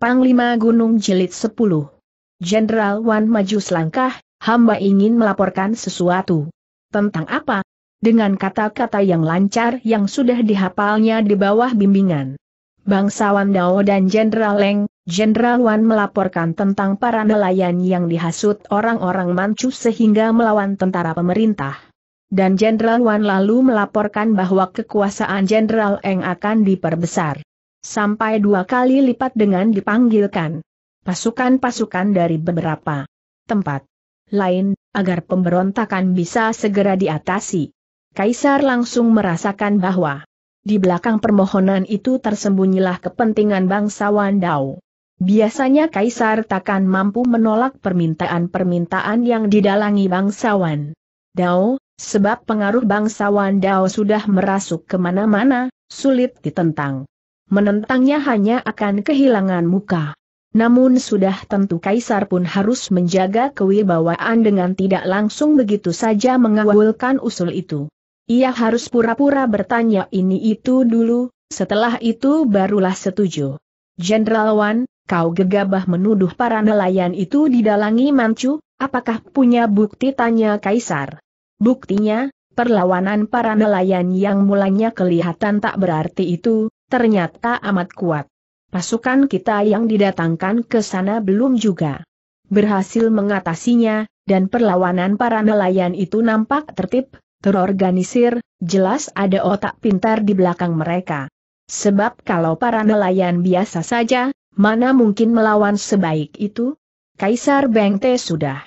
Panglima Gunung Jilid 10. Jenderal Wan maju selangkah, hamba ingin melaporkan sesuatu. Tentang apa? Dengan kata-kata yang lancar yang sudah dihafalnya di bawah bimbingan. Bangsawan Dao dan Jenderal Leng, Jenderal Wan melaporkan tentang para nelayan yang dihasut orang-orang Manchu sehingga melawan tentara pemerintah. Dan Jenderal Wan lalu melaporkan bahwa kekuasaan Jenderal Eng akan diperbesar sampai dua kali lipat dengan dipanggilkan pasukan-pasukan dari beberapa tempat lain, agar pemberontakan bisa segera diatasi. Kaisar langsung merasakan bahwa di belakang permohonan itu tersembunyilah kepentingan bangsawan Dao. Biasanya Kaisar takkan mampu menolak permintaan-permintaan yang didalangi bangsawan. Dao, sebab pengaruh bangsawan Dao sudah merasuk kemana-mana, sulit ditentang menentangnya hanya akan kehilangan muka. Namun sudah tentu Kaisar pun harus menjaga kewibawaan dengan tidak langsung begitu saja mengawalkan usul itu. Ia harus pura-pura bertanya ini itu dulu, setelah itu barulah setuju. Jenderal Wan, kau gegabah menuduh para nelayan itu didalangi Mancu, apakah punya bukti tanya Kaisar? Buktinya, perlawanan para nelayan yang mulanya kelihatan tak berarti itu, ternyata amat kuat. Pasukan kita yang didatangkan ke sana belum juga berhasil mengatasinya, dan perlawanan para nelayan itu nampak tertib, terorganisir, jelas ada otak pintar di belakang mereka. Sebab kalau para nelayan biasa saja, mana mungkin melawan sebaik itu? Kaisar Bengte sudah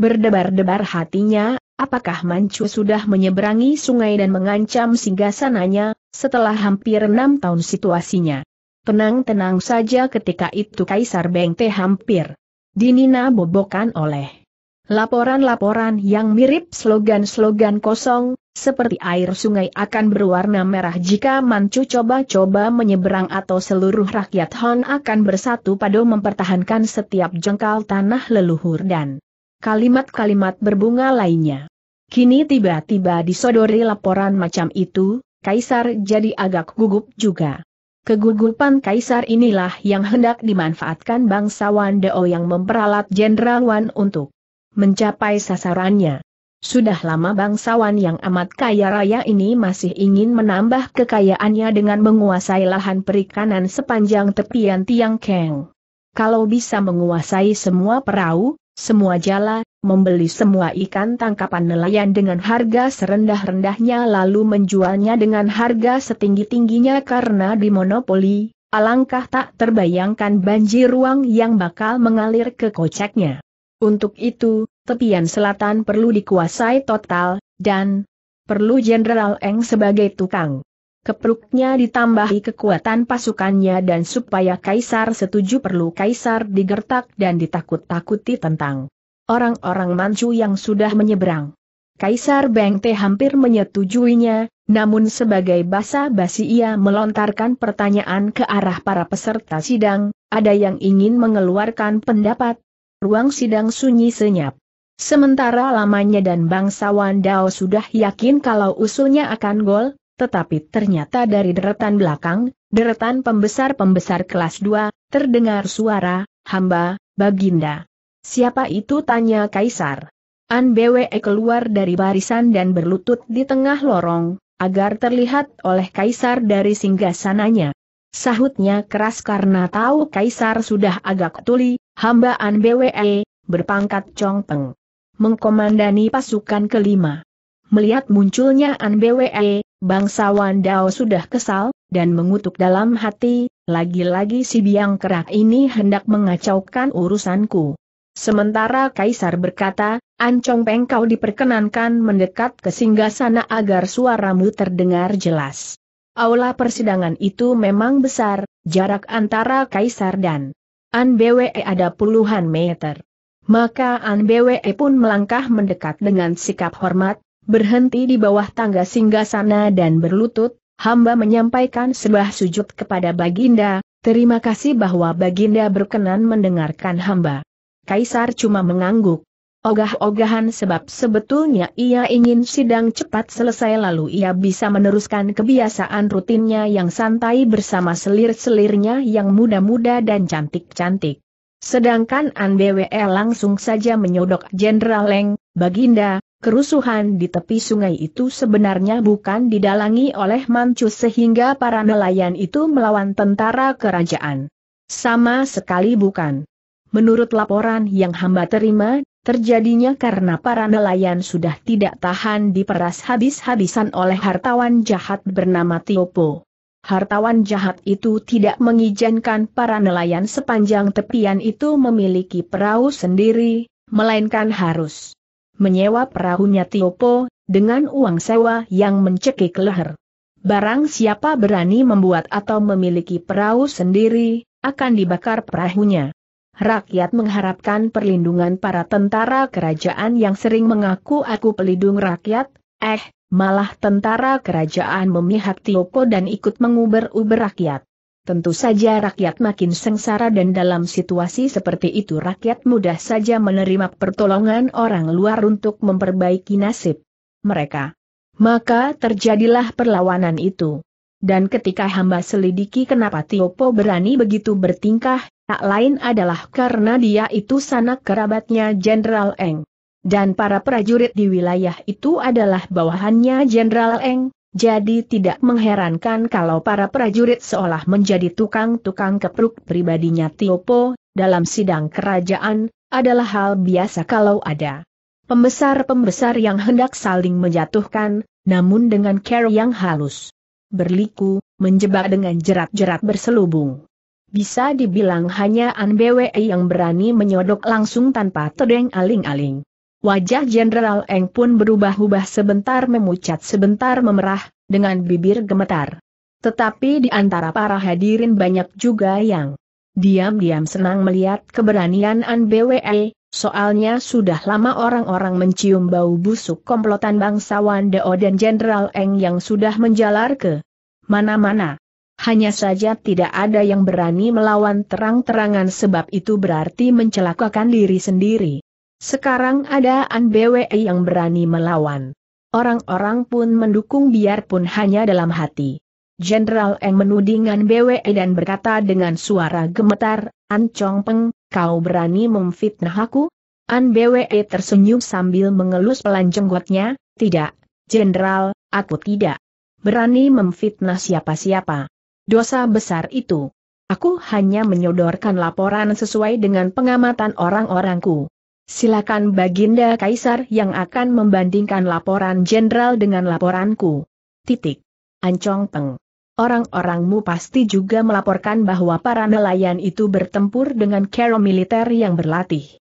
berdebar-debar hatinya apakah Manchu sudah menyeberangi sungai dan mengancam singgasananya, setelah hampir enam tahun situasinya. Tenang-tenang saja ketika itu Kaisar Bengte hampir dinina bobokan oleh laporan-laporan yang mirip slogan-slogan kosong, seperti air sungai akan berwarna merah jika Manchu coba-coba menyeberang atau seluruh rakyat Hon akan bersatu padu mempertahankan setiap jengkal tanah leluhur dan kalimat-kalimat berbunga lainnya. Kini tiba-tiba disodori laporan macam itu, Kaisar jadi agak gugup juga. Kegugupan Kaisar inilah yang hendak dimanfaatkan bangsawan Deo yang memperalat Jenderal Wan untuk mencapai sasarannya. Sudah lama bangsawan yang amat kaya raya ini masih ingin menambah kekayaannya dengan menguasai lahan perikanan sepanjang tepian Tiang Keng. Kalau bisa menguasai semua perahu, semua jala, membeli semua ikan tangkapan nelayan dengan harga serendah-rendahnya lalu menjualnya dengan harga setinggi-tingginya karena dimonopoli, alangkah tak terbayangkan banjir ruang yang bakal mengalir ke kocaknya. Untuk itu, tepian selatan perlu dikuasai total, dan perlu Jenderal Eng sebagai tukang. Keperuknya ditambahi kekuatan pasukannya dan supaya Kaisar setuju perlu Kaisar digertak dan ditakut-takuti tentang orang-orang Manchu yang sudah menyeberang. Kaisar Bengte hampir menyetujuinya, namun sebagai basa-basi ia melontarkan pertanyaan ke arah para peserta sidang, ada yang ingin mengeluarkan pendapat. Ruang sidang sunyi senyap. Sementara lamanya dan bangsawan Dao sudah yakin kalau usulnya akan gol, tetapi ternyata dari deretan belakang, deretan pembesar-pembesar kelas 2, terdengar suara, hamba, baginda. Siapa itu tanya Kaisar? An BWE keluar dari barisan dan berlutut di tengah lorong, agar terlihat oleh Kaisar dari singgah sananya. Sahutnya keras karena tahu Kaisar sudah agak tuli, hamba An BWE, berpangkat Congpeng. Mengkomandani pasukan kelima. Melihat munculnya An BWE, Bangsawan Dao sudah kesal, dan mengutuk dalam hati, lagi-lagi si biang kerak ini hendak mengacaukan urusanku. Sementara Kaisar berkata, Ancong Peng kau diperkenankan mendekat ke singgasana agar suaramu terdengar jelas. Aula persidangan itu memang besar, jarak antara Kaisar dan An Bwe ada puluhan meter. Maka An Bwe pun melangkah mendekat dengan sikap hormat, berhenti di bawah tangga singgah sana dan berlutut, hamba menyampaikan sebuah sujud kepada Baginda, terima kasih bahwa Baginda berkenan mendengarkan hamba. Kaisar cuma mengangguk. Ogah-ogahan sebab sebetulnya ia ingin sidang cepat selesai lalu ia bisa meneruskan kebiasaan rutinnya yang santai bersama selir-selirnya yang muda-muda dan cantik-cantik. Sedangkan An e langsung saja menyodok Jenderal Leng, Baginda, Kerusuhan di tepi sungai itu sebenarnya bukan didalangi oleh Mancus sehingga para nelayan itu melawan tentara kerajaan. Sama sekali bukan. Menurut laporan yang hamba terima, terjadinya karena para nelayan sudah tidak tahan diperas habis-habisan oleh hartawan jahat bernama Tiopo. Hartawan jahat itu tidak mengizinkan para nelayan sepanjang tepian itu memiliki perahu sendiri, melainkan harus menyewa perahunya Tiopo, dengan uang sewa yang mencekik leher. Barang siapa berani membuat atau memiliki perahu sendiri, akan dibakar perahunya. Rakyat mengharapkan perlindungan para tentara kerajaan yang sering mengaku aku pelindung rakyat, eh, malah tentara kerajaan memihak Tiopo dan ikut menguber-uber rakyat. Tentu saja rakyat makin sengsara dan dalam situasi seperti itu rakyat mudah saja menerima pertolongan orang luar untuk memperbaiki nasib mereka. Maka terjadilah perlawanan itu. Dan ketika hamba selidiki kenapa Tiopo berani begitu bertingkah, tak lain adalah karena dia itu sanak kerabatnya Jenderal Eng. Dan para prajurit di wilayah itu adalah bawahannya Jenderal Eng, jadi tidak mengherankan kalau para prajurit seolah menjadi tukang-tukang kepruk pribadinya Tiopo, dalam sidang kerajaan, adalah hal biasa kalau ada pembesar-pembesar yang hendak saling menjatuhkan, namun dengan cara yang halus. Berliku, menjebak dengan jerat-jerat berselubung. Bisa dibilang hanya An yang berani menyodok langsung tanpa tedeng aling-aling. Wajah Jenderal Eng pun berubah-ubah sebentar memucat sebentar memerah, dengan bibir gemetar. Tetapi di antara para hadirin banyak juga yang diam-diam senang melihat keberanian An BWE, soalnya sudah lama orang-orang mencium bau busuk komplotan bangsawan Deo dan Jenderal Eng yang sudah menjalar ke mana-mana. Hanya saja tidak ada yang berani melawan terang-terangan sebab itu berarti mencelakakan diri sendiri. Sekarang ada An Bwe yang berani melawan. Orang-orang pun mendukung biarpun hanya dalam hati. Jenderal Eng menuding An Bwe dan berkata dengan suara gemetar, An Chong Peng, kau berani memfitnah aku? An Bwe tersenyum sambil mengelus pelan jenggotnya, tidak, Jenderal, aku tidak berani memfitnah siapa-siapa. Dosa besar itu. Aku hanya menyodorkan laporan sesuai dengan pengamatan orang-orangku. Silakan Baginda Kaisar yang akan membandingkan laporan jenderal dengan laporanku. Titik. Ancong Peng. Orang-orangmu pasti juga melaporkan bahwa para nelayan itu bertempur dengan kero militer yang berlatih.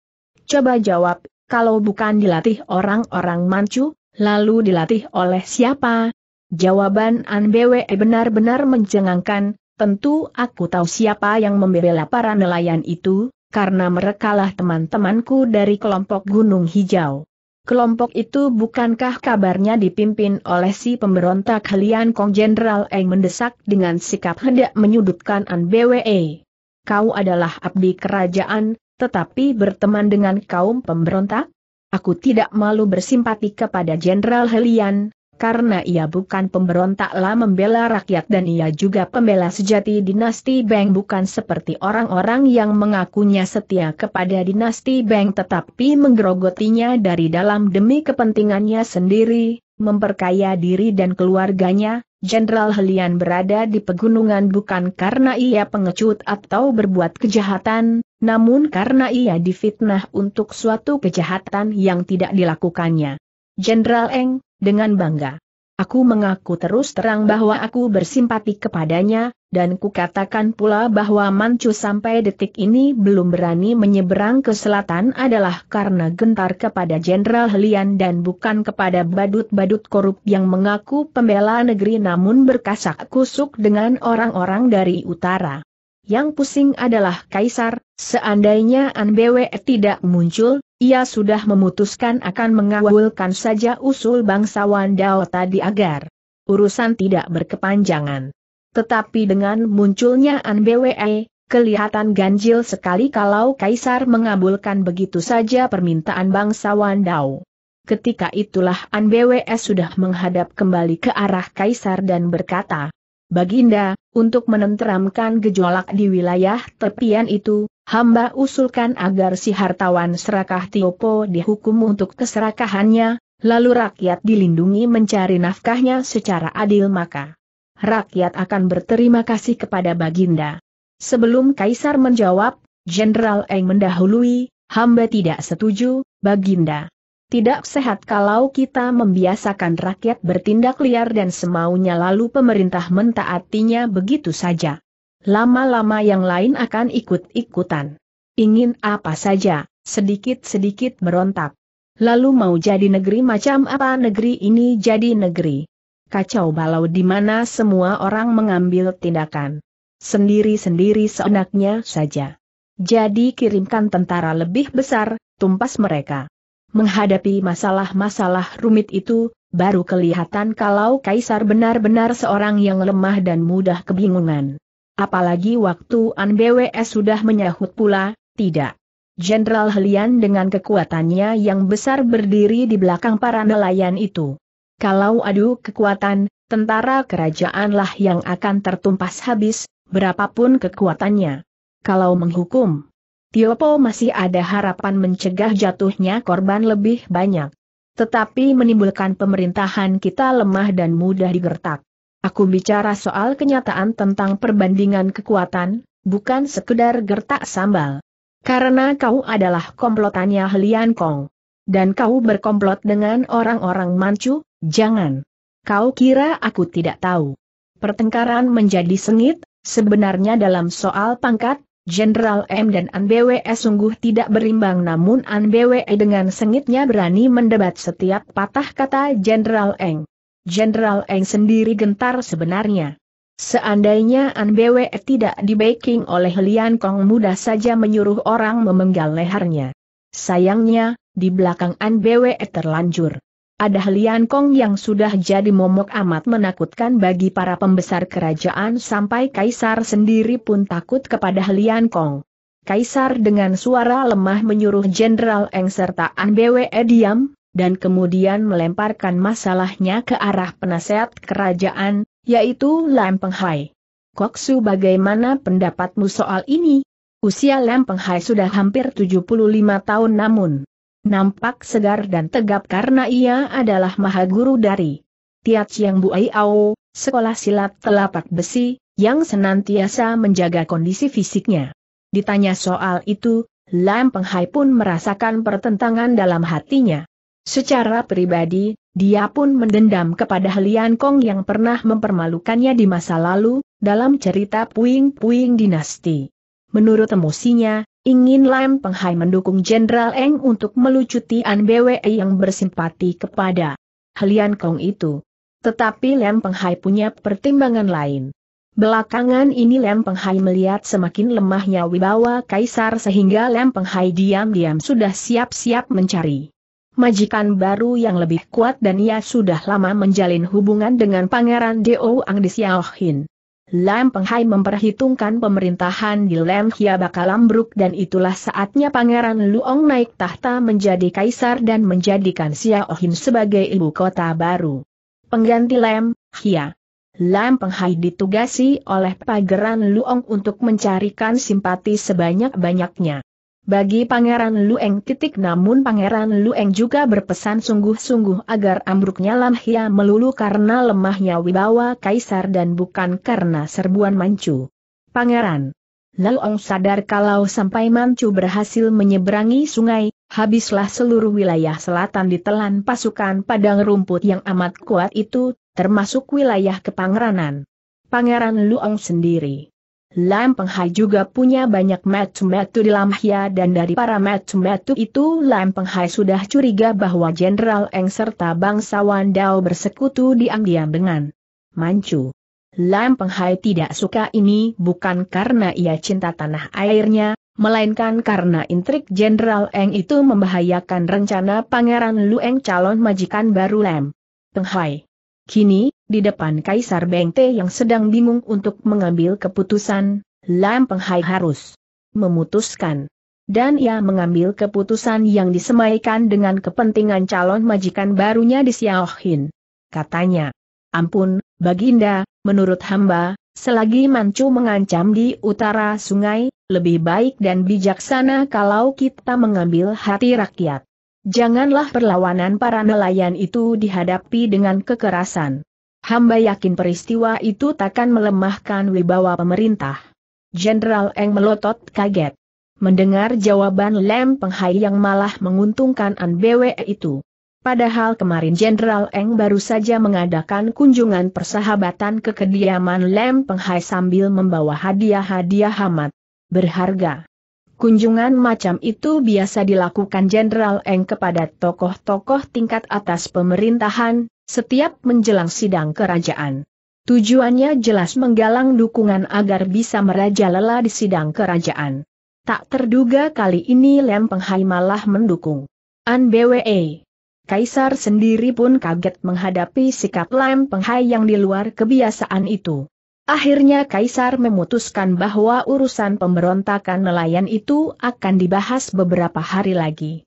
Coba jawab, kalau bukan dilatih orang-orang mancu, lalu dilatih oleh siapa? Jawaban Anbwe benar-benar mencengangkan, tentu aku tahu siapa yang membela para nelayan itu, karena merekalah teman-temanku dari kelompok Gunung Hijau. Kelompok itu bukankah kabarnya dipimpin oleh si pemberontak Helian Kong Jenderal Eng mendesak dengan sikap hendak menyudutkan An BWE? Kau adalah abdi kerajaan, tetapi berteman dengan kaum pemberontak? Aku tidak malu bersimpati kepada Jenderal Helian, karena ia bukan pemberontaklah membela rakyat dan ia juga pembela sejati dinasti Beng bukan seperti orang-orang yang mengakunya setia kepada dinasti Beng tetapi menggerogotinya dari dalam demi kepentingannya sendiri, memperkaya diri dan keluarganya, Jenderal Helian berada di pegunungan bukan karena ia pengecut atau berbuat kejahatan, namun karena ia difitnah untuk suatu kejahatan yang tidak dilakukannya. Jenderal Eng, dengan bangga. Aku mengaku terus terang bahwa aku bersimpati kepadanya, dan kukatakan pula bahwa Mancu sampai detik ini belum berani menyeberang ke selatan adalah karena gentar kepada Jenderal Helian dan bukan kepada badut-badut korup yang mengaku pembela negeri namun berkasak kusuk dengan orang-orang dari utara. Yang pusing adalah Kaisar, seandainya Anbwe tidak muncul, ia sudah memutuskan akan mengawulkan saja usul bangsawan Dao tadi agar urusan tidak berkepanjangan. Tetapi dengan munculnya Anbwe, eh, kelihatan ganjil sekali kalau Kaisar mengabulkan begitu saja permintaan bangsawan Dao. Ketika itulah Anbwe eh, sudah menghadap kembali ke arah Kaisar dan berkata, Baginda, untuk menenteramkan gejolak di wilayah tepian itu, hamba usulkan agar si hartawan serakah Tiopo dihukum untuk keserakahannya, lalu rakyat dilindungi mencari nafkahnya secara adil maka rakyat akan berterima kasih kepada Baginda. Sebelum Kaisar menjawab, Jenderal Eng mendahului, hamba tidak setuju, Baginda. Tidak sehat kalau kita membiasakan rakyat bertindak liar dan semaunya lalu pemerintah mentaatinya begitu saja. Lama-lama yang lain akan ikut-ikutan. Ingin apa saja, sedikit-sedikit berontak. Lalu mau jadi negeri macam apa negeri ini jadi negeri. Kacau balau di mana semua orang mengambil tindakan. Sendiri-sendiri seenaknya saja. Jadi kirimkan tentara lebih besar, tumpas mereka menghadapi masalah-masalah rumit itu, baru kelihatan kalau Kaisar benar-benar seorang yang lemah dan mudah kebingungan. Apalagi waktu An BWS sudah menyahut pula, tidak. Jenderal Helian dengan kekuatannya yang besar berdiri di belakang para nelayan itu. Kalau adu kekuatan, tentara kerajaanlah yang akan tertumpas habis, berapapun kekuatannya. Kalau menghukum, Tiopo masih ada harapan mencegah jatuhnya korban lebih banyak. Tetapi menimbulkan pemerintahan kita lemah dan mudah digertak. Aku bicara soal kenyataan tentang perbandingan kekuatan, bukan sekedar gertak sambal. Karena kau adalah komplotannya Helian Kong. Dan kau berkomplot dengan orang-orang Manchu, jangan. Kau kira aku tidak tahu. Pertengkaran menjadi sengit, sebenarnya dalam soal pangkat, Jenderal M dan ANBWE sungguh tidak berimbang namun ANBWE dengan sengitnya berani mendebat setiap patah kata Jenderal Eng. Jenderal Eng sendiri gentar sebenarnya. Seandainya ANBWE tidak dibaking oleh Lian Kong mudah saja menyuruh orang memenggal lehernya. Sayangnya, di belakang ANBWE terlanjur. Ada Lian Kong yang sudah jadi momok amat menakutkan bagi para pembesar kerajaan sampai kaisar sendiri pun takut kepada Lian Kong. Kaisar dengan suara lemah menyuruh Jenderal Eng serta An Bwe diam, dan kemudian melemparkan masalahnya ke arah penasehat kerajaan, yaitu Lam Peng Penghai. Koksu bagaimana pendapatmu soal ini? Usia Lam Peng Hai sudah hampir 75 tahun namun Nampak segar dan tegap karena ia adalah maha guru dari Tiat Chiang Buai Ao, sekolah silat telapak besi, yang senantiasa menjaga kondisi fisiknya. Ditanya soal itu, Lam Penghai pun merasakan pertentangan dalam hatinya. Secara pribadi, dia pun mendendam kepada Lian Kong yang pernah mempermalukannya di masa lalu, dalam cerita puing-puing dinasti. Menurut emosinya, ingin Lam Penghai mendukung Jenderal Eng untuk melucuti An Bwe yang bersimpati kepada Helian Kong itu. Tetapi Lam Penghai punya pertimbangan lain. Belakangan ini Lam Penghai melihat semakin lemahnya wibawa kaisar sehingga Lam Penghai diam-diam sudah siap-siap mencari majikan baru yang lebih kuat dan ia sudah lama menjalin hubungan dengan Pangeran Deo Ang di Lam Penghai memperhitungkan pemerintahan di Lam Hia bakal ambruk dan itulah saatnya Pangeran Luong naik tahta menjadi kaisar dan menjadikan Xiaohin sebagai ibu kota baru. Pengganti Lam Hia. Lam Penghai ditugasi oleh Pangeran Luong untuk mencarikan simpati sebanyak-banyaknya bagi Pangeran Lueng titik namun Pangeran Lueng juga berpesan sungguh-sungguh agar ambruknya Lam Hia melulu karena lemahnya wibawa kaisar dan bukan karena serbuan Manchu. Pangeran Lueng sadar kalau sampai Mancu berhasil menyeberangi sungai, habislah seluruh wilayah selatan ditelan pasukan padang rumput yang amat kuat itu, termasuk wilayah Kepangeranan. Pangeran Luong sendiri Lam Penghai juga punya banyak metu-metu di Lamhia dan dari para metu-metu itu Lam Penghai sudah curiga bahwa Jenderal Eng serta bangsawan Dao bersekutu diam-diam dengan Manchu. Lam Penghai tidak suka ini bukan karena ia cinta tanah airnya, melainkan karena intrik Jenderal Eng itu membahayakan rencana Pangeran Lueng calon majikan baru Lam Penghai. Kini, di depan Kaisar Bengte yang sedang bingung untuk mengambil keputusan, Lam Penghai harus memutuskan. Dan ia mengambil keputusan yang disemaikan dengan kepentingan calon majikan barunya di Xiaohin. Katanya, ampun, Baginda, menurut hamba, selagi mancu mengancam di utara sungai, lebih baik dan bijaksana kalau kita mengambil hati rakyat. Janganlah perlawanan para nelayan itu dihadapi dengan kekerasan. Hamba yakin peristiwa itu takkan melemahkan wibawa pemerintah. Jenderal Eng melotot kaget. Mendengar jawaban Lem Penghai yang malah menguntungkan An BW itu. Padahal kemarin Jenderal Eng baru saja mengadakan kunjungan persahabatan ke kediaman Lem Penghai sambil membawa hadiah-hadiah amat berharga. Kunjungan macam itu biasa dilakukan Jenderal Eng kepada tokoh-tokoh tingkat atas pemerintahan, setiap menjelang sidang kerajaan. Tujuannya jelas menggalang dukungan agar bisa merajalela di sidang kerajaan. Tak terduga kali ini Lem Penghai malah mendukung. An BWE. Kaisar sendiri pun kaget menghadapi sikap Lem Penghai yang di luar kebiasaan itu. Akhirnya Kaisar memutuskan bahwa urusan pemberontakan nelayan itu akan dibahas beberapa hari lagi.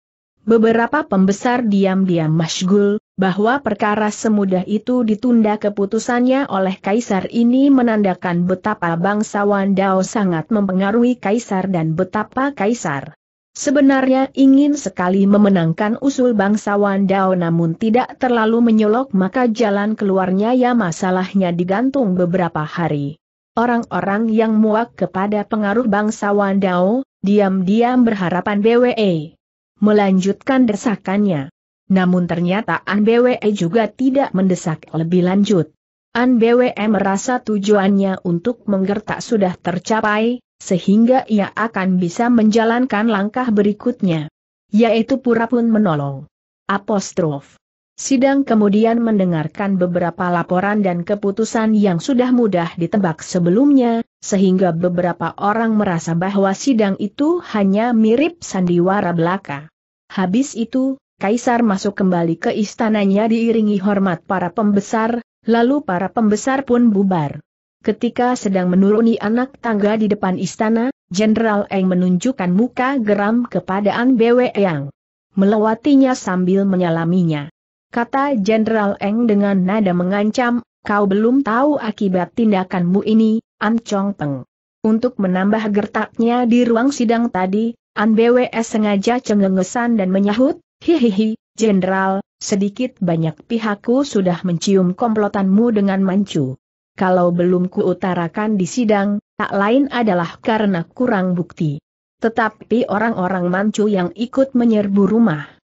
Beberapa pembesar diam-diam masgul, bahwa perkara semudah itu ditunda keputusannya oleh kaisar ini menandakan betapa bangsawan Dao sangat mempengaruhi kaisar dan betapa kaisar sebenarnya ingin sekali memenangkan usul bangsawan Dao namun tidak terlalu menyolok maka jalan keluarnya ya masalahnya digantung beberapa hari. Orang-orang yang muak kepada pengaruh bangsawan Dao, diam-diam berharapan BWE melanjutkan desakannya. Namun ternyata An BWE juga tidak mendesak lebih lanjut. An BWE merasa tujuannya untuk menggertak sudah tercapai, sehingga ia akan bisa menjalankan langkah berikutnya. Yaitu pura pun menolong. Apostrof. Sidang kemudian mendengarkan beberapa laporan dan keputusan yang sudah mudah ditebak sebelumnya, sehingga beberapa orang merasa bahwa sidang itu hanya mirip sandiwara belaka. Habis itu, Kaisar masuk kembali ke istananya diiringi hormat para pembesar, lalu para pembesar pun bubar. Ketika sedang menuruni anak tangga di depan istana, Jenderal Eng menunjukkan muka geram kepada An Bwe Yang. Melewatinya sambil menyalaminya. Kata Jenderal Eng dengan nada mengancam, kau belum tahu akibat tindakanmu ini, An Chong Peng. Untuk menambah gertaknya di ruang sidang tadi, An BWS sengaja cengengesan dan menyahut, hihihi, Jenderal, sedikit banyak pihakku sudah mencium komplotanmu dengan mancu. Kalau belum kuutarakan di sidang, tak lain adalah karena kurang bukti. Tetapi orang-orang mancu yang ikut menyerbu rumah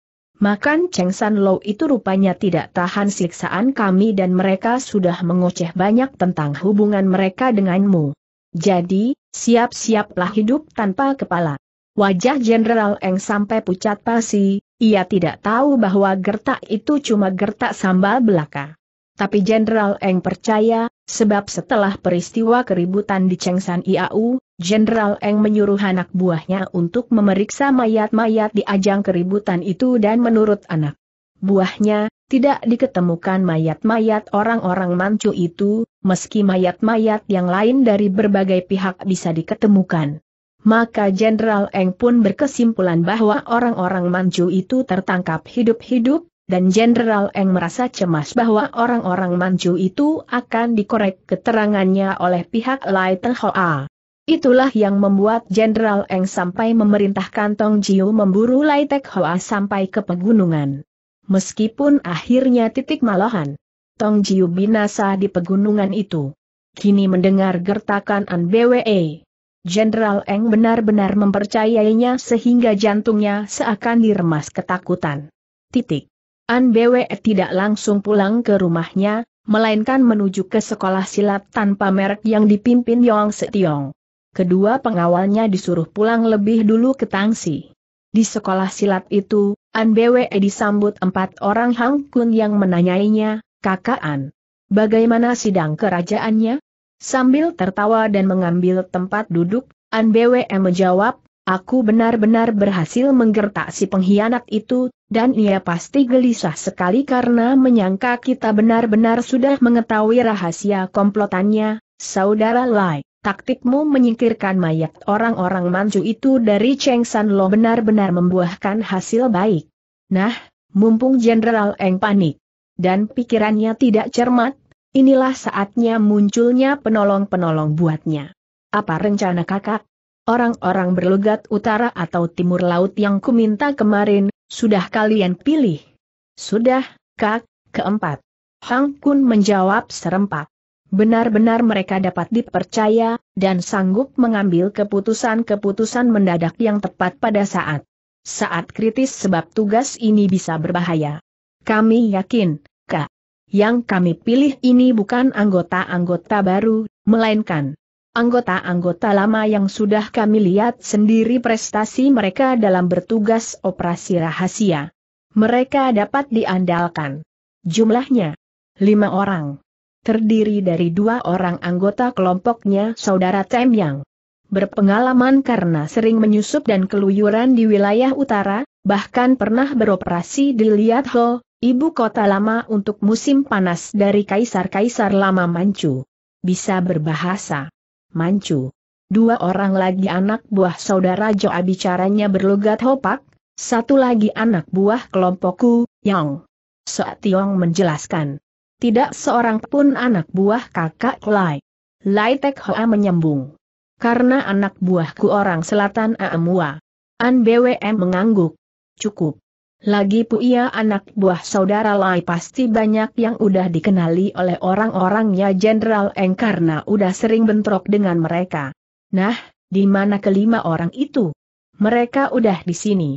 Makan Cheng San Lo itu rupanya tidak tahan siksaan kami dan mereka sudah mengoceh banyak tentang hubungan mereka denganmu. Jadi, siap-siaplah hidup tanpa kepala. Wajah Jenderal Eng sampai pucat pasi, ia tidak tahu bahwa gertak itu cuma gertak sambal belaka. Tapi Jenderal Eng percaya, sebab setelah peristiwa keributan di San IAU, Jenderal Eng menyuruh anak buahnya untuk memeriksa mayat-mayat di ajang keributan itu dan menurut anak buahnya, tidak diketemukan mayat-mayat orang-orang mancu itu, meski mayat-mayat yang lain dari berbagai pihak bisa diketemukan. Maka Jenderal Eng pun berkesimpulan bahwa orang-orang Manchu itu tertangkap hidup-hidup, dan Jenderal Eng merasa cemas bahwa orang-orang Manchu itu akan dikorek keterangannya oleh pihak Lai Tenghoa. Itulah yang membuat Jenderal Eng sampai memerintahkan Tong Jiu memburu Lai Tek Hoa sampai ke pegunungan. Meskipun akhirnya titik malahan, Tong Jiu binasa di pegunungan itu. Kini mendengar gertakan An BWE. Jenderal Eng benar-benar mempercayainya sehingga jantungnya seakan diremas ketakutan. Titik. An BWE tidak langsung pulang ke rumahnya, melainkan menuju ke sekolah silat tanpa merek yang dipimpin Yong Setiong kedua pengawalnya disuruh pulang lebih dulu ke Tangsi. Di sekolah silat itu, An Bwe disambut empat orang Hang Kun yang menanyainya, kakak An, bagaimana sidang kerajaannya? Sambil tertawa dan mengambil tempat duduk, An Bwe menjawab, aku benar-benar berhasil menggertak si pengkhianat itu, dan ia pasti gelisah sekali karena menyangka kita benar-benar sudah mengetahui rahasia komplotannya, saudara Lai. Taktikmu menyingkirkan mayat orang-orang manju itu dari Cheng San Lo benar-benar membuahkan hasil baik. Nah, mumpung Jenderal Eng panik dan pikirannya tidak cermat, inilah saatnya munculnya penolong-penolong buatnya. Apa rencana kakak? Orang-orang berlegat utara atau timur laut yang kuminta kemarin, sudah kalian pilih? Sudah, kak, keempat. Hang Kun menjawab serempak benar-benar mereka dapat dipercaya, dan sanggup mengambil keputusan-keputusan mendadak yang tepat pada saat saat kritis sebab tugas ini bisa berbahaya. Kami yakin, Kak, yang kami pilih ini bukan anggota-anggota baru, melainkan anggota-anggota lama yang sudah kami lihat sendiri prestasi mereka dalam bertugas operasi rahasia. Mereka dapat diandalkan. Jumlahnya lima orang terdiri dari dua orang anggota kelompoknya Saudara Tem Yang. Berpengalaman karena sering menyusup dan keluyuran di wilayah utara, bahkan pernah beroperasi di Liatho, ibu kota lama untuk musim panas dari kaisar-kaisar lama Manchu. Bisa berbahasa Manchu. Dua orang lagi anak buah saudara Joa bicaranya berlogat hopak, satu lagi anak buah kelompokku, Yang. Soat Tiong menjelaskan tidak seorang pun anak buah kakak Lai. Lai Tek Hoa menyembung. Karena anak buahku orang selatan Aamua. An BWM mengangguk. Cukup. Lagi ia anak buah saudara Lai pasti banyak yang udah dikenali oleh orang-orangnya Jenderal Eng karena udah sering bentrok dengan mereka. Nah, di mana kelima orang itu? Mereka udah di sini.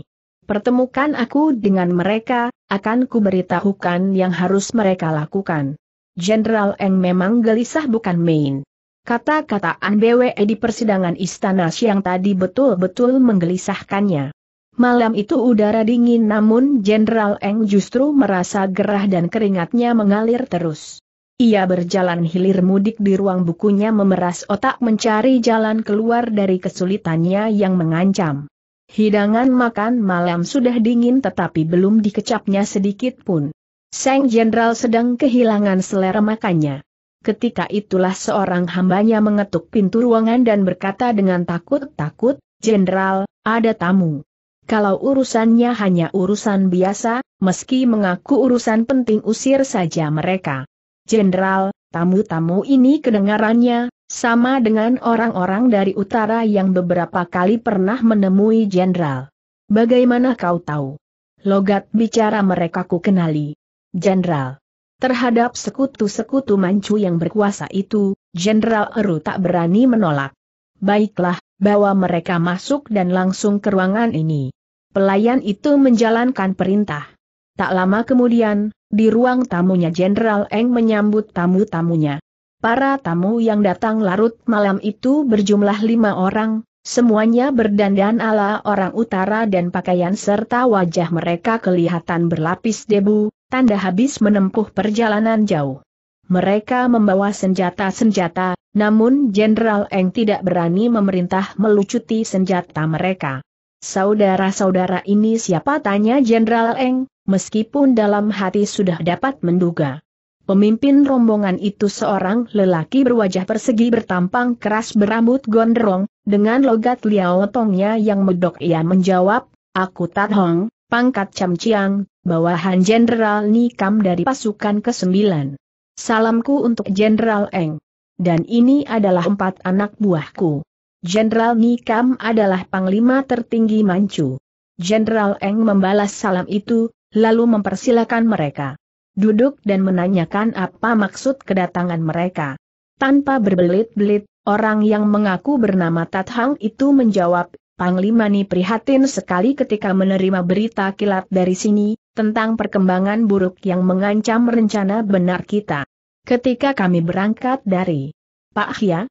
Pertemukan aku dengan mereka, akan kuberitahukan yang harus mereka lakukan. Jenderal Eng memang gelisah bukan main. Kata-kata NBWE di persidangan istana siang tadi betul-betul menggelisahkannya. Malam itu udara dingin namun Jenderal Eng justru merasa gerah dan keringatnya mengalir terus. Ia berjalan hilir mudik di ruang bukunya memeras otak mencari jalan keluar dari kesulitannya yang mengancam. Hidangan makan malam sudah dingin tetapi belum dikecapnya sedikit pun. Sang Jenderal sedang kehilangan selera makannya. Ketika itulah seorang hambanya mengetuk pintu ruangan dan berkata dengan takut-takut, Jenderal, ada tamu. Kalau urusannya hanya urusan biasa, meski mengaku urusan penting usir saja mereka. Jenderal, Tamu-tamu ini kedengarannya, sama dengan orang-orang dari utara yang beberapa kali pernah menemui jenderal. Bagaimana kau tahu? Logat bicara mereka ku kenali. Jenderal. Terhadap sekutu-sekutu mancu yang berkuasa itu, Jenderal Eru tak berani menolak. Baiklah, bawa mereka masuk dan langsung ke ruangan ini. Pelayan itu menjalankan perintah. Tak lama kemudian, di ruang tamunya Jenderal Eng menyambut tamu-tamunya. Para tamu yang datang larut malam itu berjumlah lima orang, semuanya berdandan ala orang utara dan pakaian serta wajah mereka kelihatan berlapis debu, tanda habis menempuh perjalanan jauh. Mereka membawa senjata-senjata, namun Jenderal Eng tidak berani memerintah melucuti senjata mereka. Saudara-saudara ini siapa tanya Jenderal Eng, meskipun dalam hati sudah dapat menduga. Pemimpin rombongan itu seorang lelaki berwajah persegi bertampang keras berambut gondrong, dengan logat Liao tongnya yang medok ia menjawab, Aku tat Hong, pangkat Camciang, bawahan Jenderal Nikam dari pasukan ke-9. Salamku untuk Jenderal Eng. Dan ini adalah empat anak buahku. Jenderal Nikam adalah panglima tertinggi Manchu. Jenderal Eng membalas salam itu, lalu mempersilahkan mereka duduk dan menanyakan apa maksud kedatangan mereka. Tanpa berbelit-belit, orang yang mengaku bernama Tathang itu menjawab, Panglima Ni prihatin sekali ketika menerima berita kilat dari sini, tentang perkembangan buruk yang mengancam rencana benar kita. Ketika kami berangkat dari Pak Hia,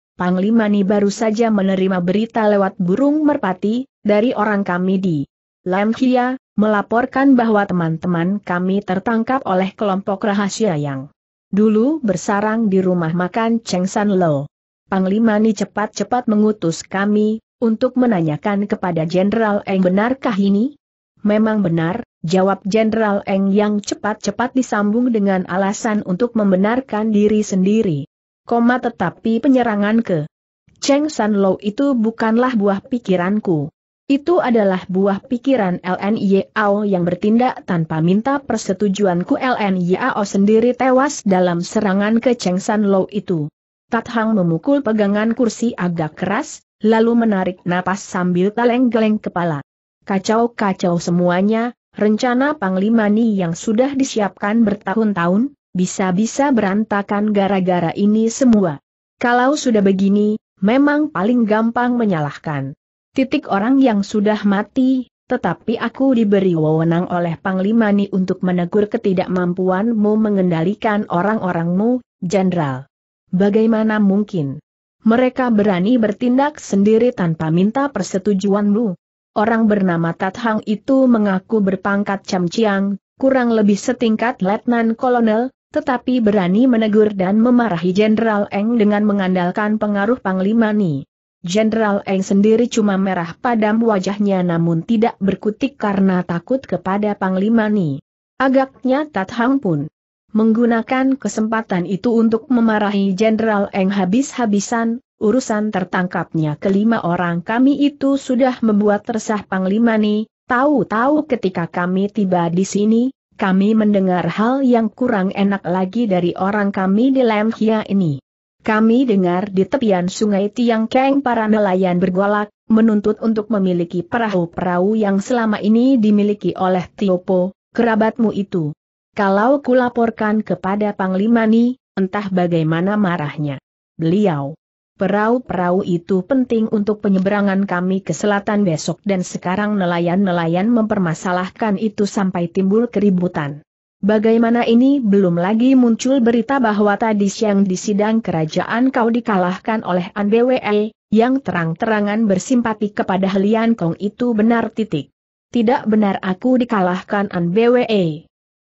Ni baru saja menerima berita lewat burung merpati, dari orang kami di Lam Hia, melaporkan bahwa teman-teman kami tertangkap oleh kelompok rahasia yang dulu bersarang di rumah makan Cheng San Lo. Panglima Ni cepat-cepat mengutus kami, untuk menanyakan kepada Jenderal Eng benarkah ini? Memang benar, jawab Jenderal Eng yang cepat-cepat disambung dengan alasan untuk membenarkan diri sendiri. Koma tetapi penyerangan ke Cheng San Lo itu bukanlah buah pikiranku. Itu adalah buah pikiran LNYAO yang bertindak tanpa minta persetujuanku LNYAO sendiri tewas dalam serangan ke Cheng San Lo itu. Tat Hang memukul pegangan kursi agak keras, lalu menarik napas sambil geleng-geleng kepala. Kacau-kacau semuanya, rencana Panglima Ni yang sudah disiapkan bertahun-tahun, bisa-bisa berantakan gara-gara ini semua. Kalau sudah begini, memang paling gampang menyalahkan titik orang yang sudah mati, tetapi aku diberi wewenang oleh Panglima Ni untuk menegur ketidakmampuanmu mengendalikan orang-orangmu, Jenderal. Bagaimana mungkin? Mereka berani bertindak sendiri tanpa minta persetujuanmu. Orang bernama Tathang itu mengaku berpangkat camciang, kurang lebih setingkat letnan kolonel, tetapi berani menegur dan memarahi Jenderal Eng dengan mengandalkan pengaruh Panglima Ni. Jenderal Eng sendiri cuma merah padam wajahnya namun tidak berkutik karena takut kepada Panglima Ni. Agaknya Tat Hang pun menggunakan kesempatan itu untuk memarahi Jenderal Eng habis-habisan, urusan tertangkapnya kelima orang kami itu sudah membuat resah Panglima Ni, tahu-tahu ketika kami tiba di sini, kami mendengar hal yang kurang enak lagi dari orang kami di Lemhia ini. Kami dengar di tepian sungai Tiang Keng para nelayan bergolak, menuntut untuk memiliki perahu-perahu yang selama ini dimiliki oleh Tiopo, kerabatmu itu. Kalau kulaporkan kepada Panglima Ni, entah bagaimana marahnya. Beliau. Perahu-perahu itu penting untuk penyeberangan kami ke selatan besok dan sekarang nelayan-nelayan mempermasalahkan itu sampai timbul keributan. Bagaimana ini belum lagi muncul berita bahwa tadi siang di sidang kerajaan kau dikalahkan oleh An BWE, yang terang-terangan bersimpati kepada Helian Kong itu benar titik. Tidak benar aku dikalahkan An BWE. E.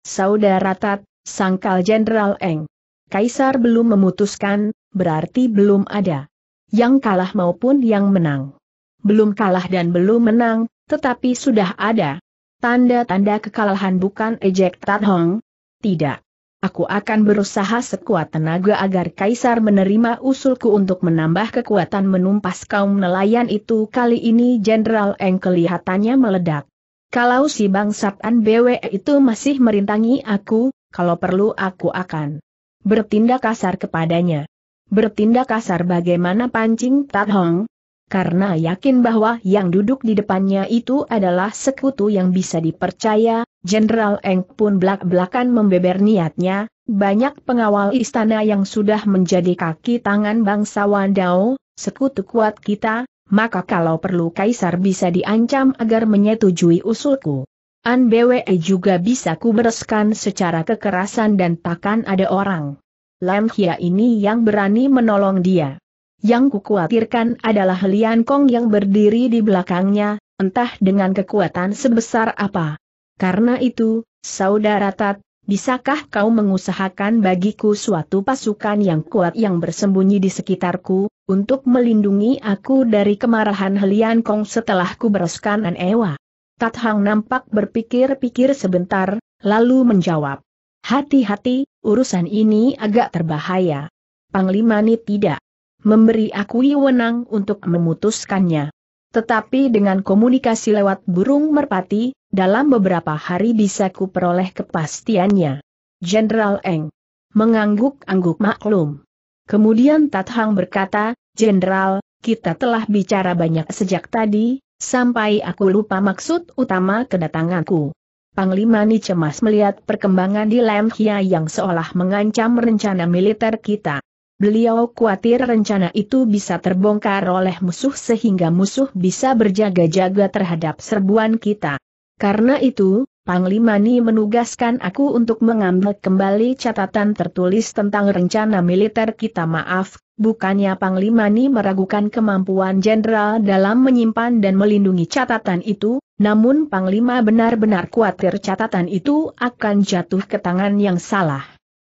Saudara Tat, sangkal Jenderal Eng. Kaisar belum memutuskan, berarti belum ada. Yang kalah maupun yang menang. Belum kalah dan belum menang, tetapi sudah ada. Tanda-tanda kekalahan bukan ejek Tan Hong? Tidak. Aku akan berusaha sekuat tenaga agar Kaisar menerima usulku untuk menambah kekuatan menumpas kaum nelayan itu kali ini Jenderal Eng kelihatannya meledak. Kalau si bangsat An BWE itu masih merintangi aku, kalau perlu aku akan bertindak kasar kepadanya. Bertindak kasar bagaimana pancing Tat Hong? karena yakin bahwa yang duduk di depannya itu adalah sekutu yang bisa dipercaya, Jenderal Eng pun belak-belakan membeber niatnya, banyak pengawal istana yang sudah menjadi kaki tangan bangsawan Dao, sekutu kuat kita, maka kalau perlu Kaisar bisa diancam agar menyetujui usulku. An BWE juga bisa kubereskan secara kekerasan dan takkan ada orang. Lam Hia ini yang berani menolong dia. Yang kukhawatirkan adalah Lian Kong yang berdiri di belakangnya, entah dengan kekuatan sebesar apa. Karena itu, saudara Tat, bisakah kau mengusahakan bagiku suatu pasukan yang kuat yang bersembunyi di sekitarku, untuk melindungi aku dari kemarahan Helian Kong setelah ku bereskan An Ewa? Tat Hang nampak berpikir-pikir sebentar, lalu menjawab. Hati-hati, urusan ini agak terbahaya. Panglima ni tidak memberi aku wewenang untuk memutuskannya. Tetapi dengan komunikasi lewat burung merpati, dalam beberapa hari bisa kuperoleh kepastiannya. Jenderal Eng mengangguk-angguk maklum. Kemudian Tathang berkata, Jenderal, kita telah bicara banyak sejak tadi, sampai aku lupa maksud utama kedatanganku. Panglima Ni cemas melihat perkembangan di Lam Hia yang seolah mengancam rencana militer kita. Beliau khawatir rencana itu bisa terbongkar oleh musuh sehingga musuh bisa berjaga-jaga terhadap serbuan kita. Karena itu, Panglima Ni menugaskan aku untuk mengambil kembali catatan tertulis tentang rencana militer kita maaf, bukannya Panglima Ni meragukan kemampuan jenderal dalam menyimpan dan melindungi catatan itu, namun Panglima benar-benar khawatir catatan itu akan jatuh ke tangan yang salah.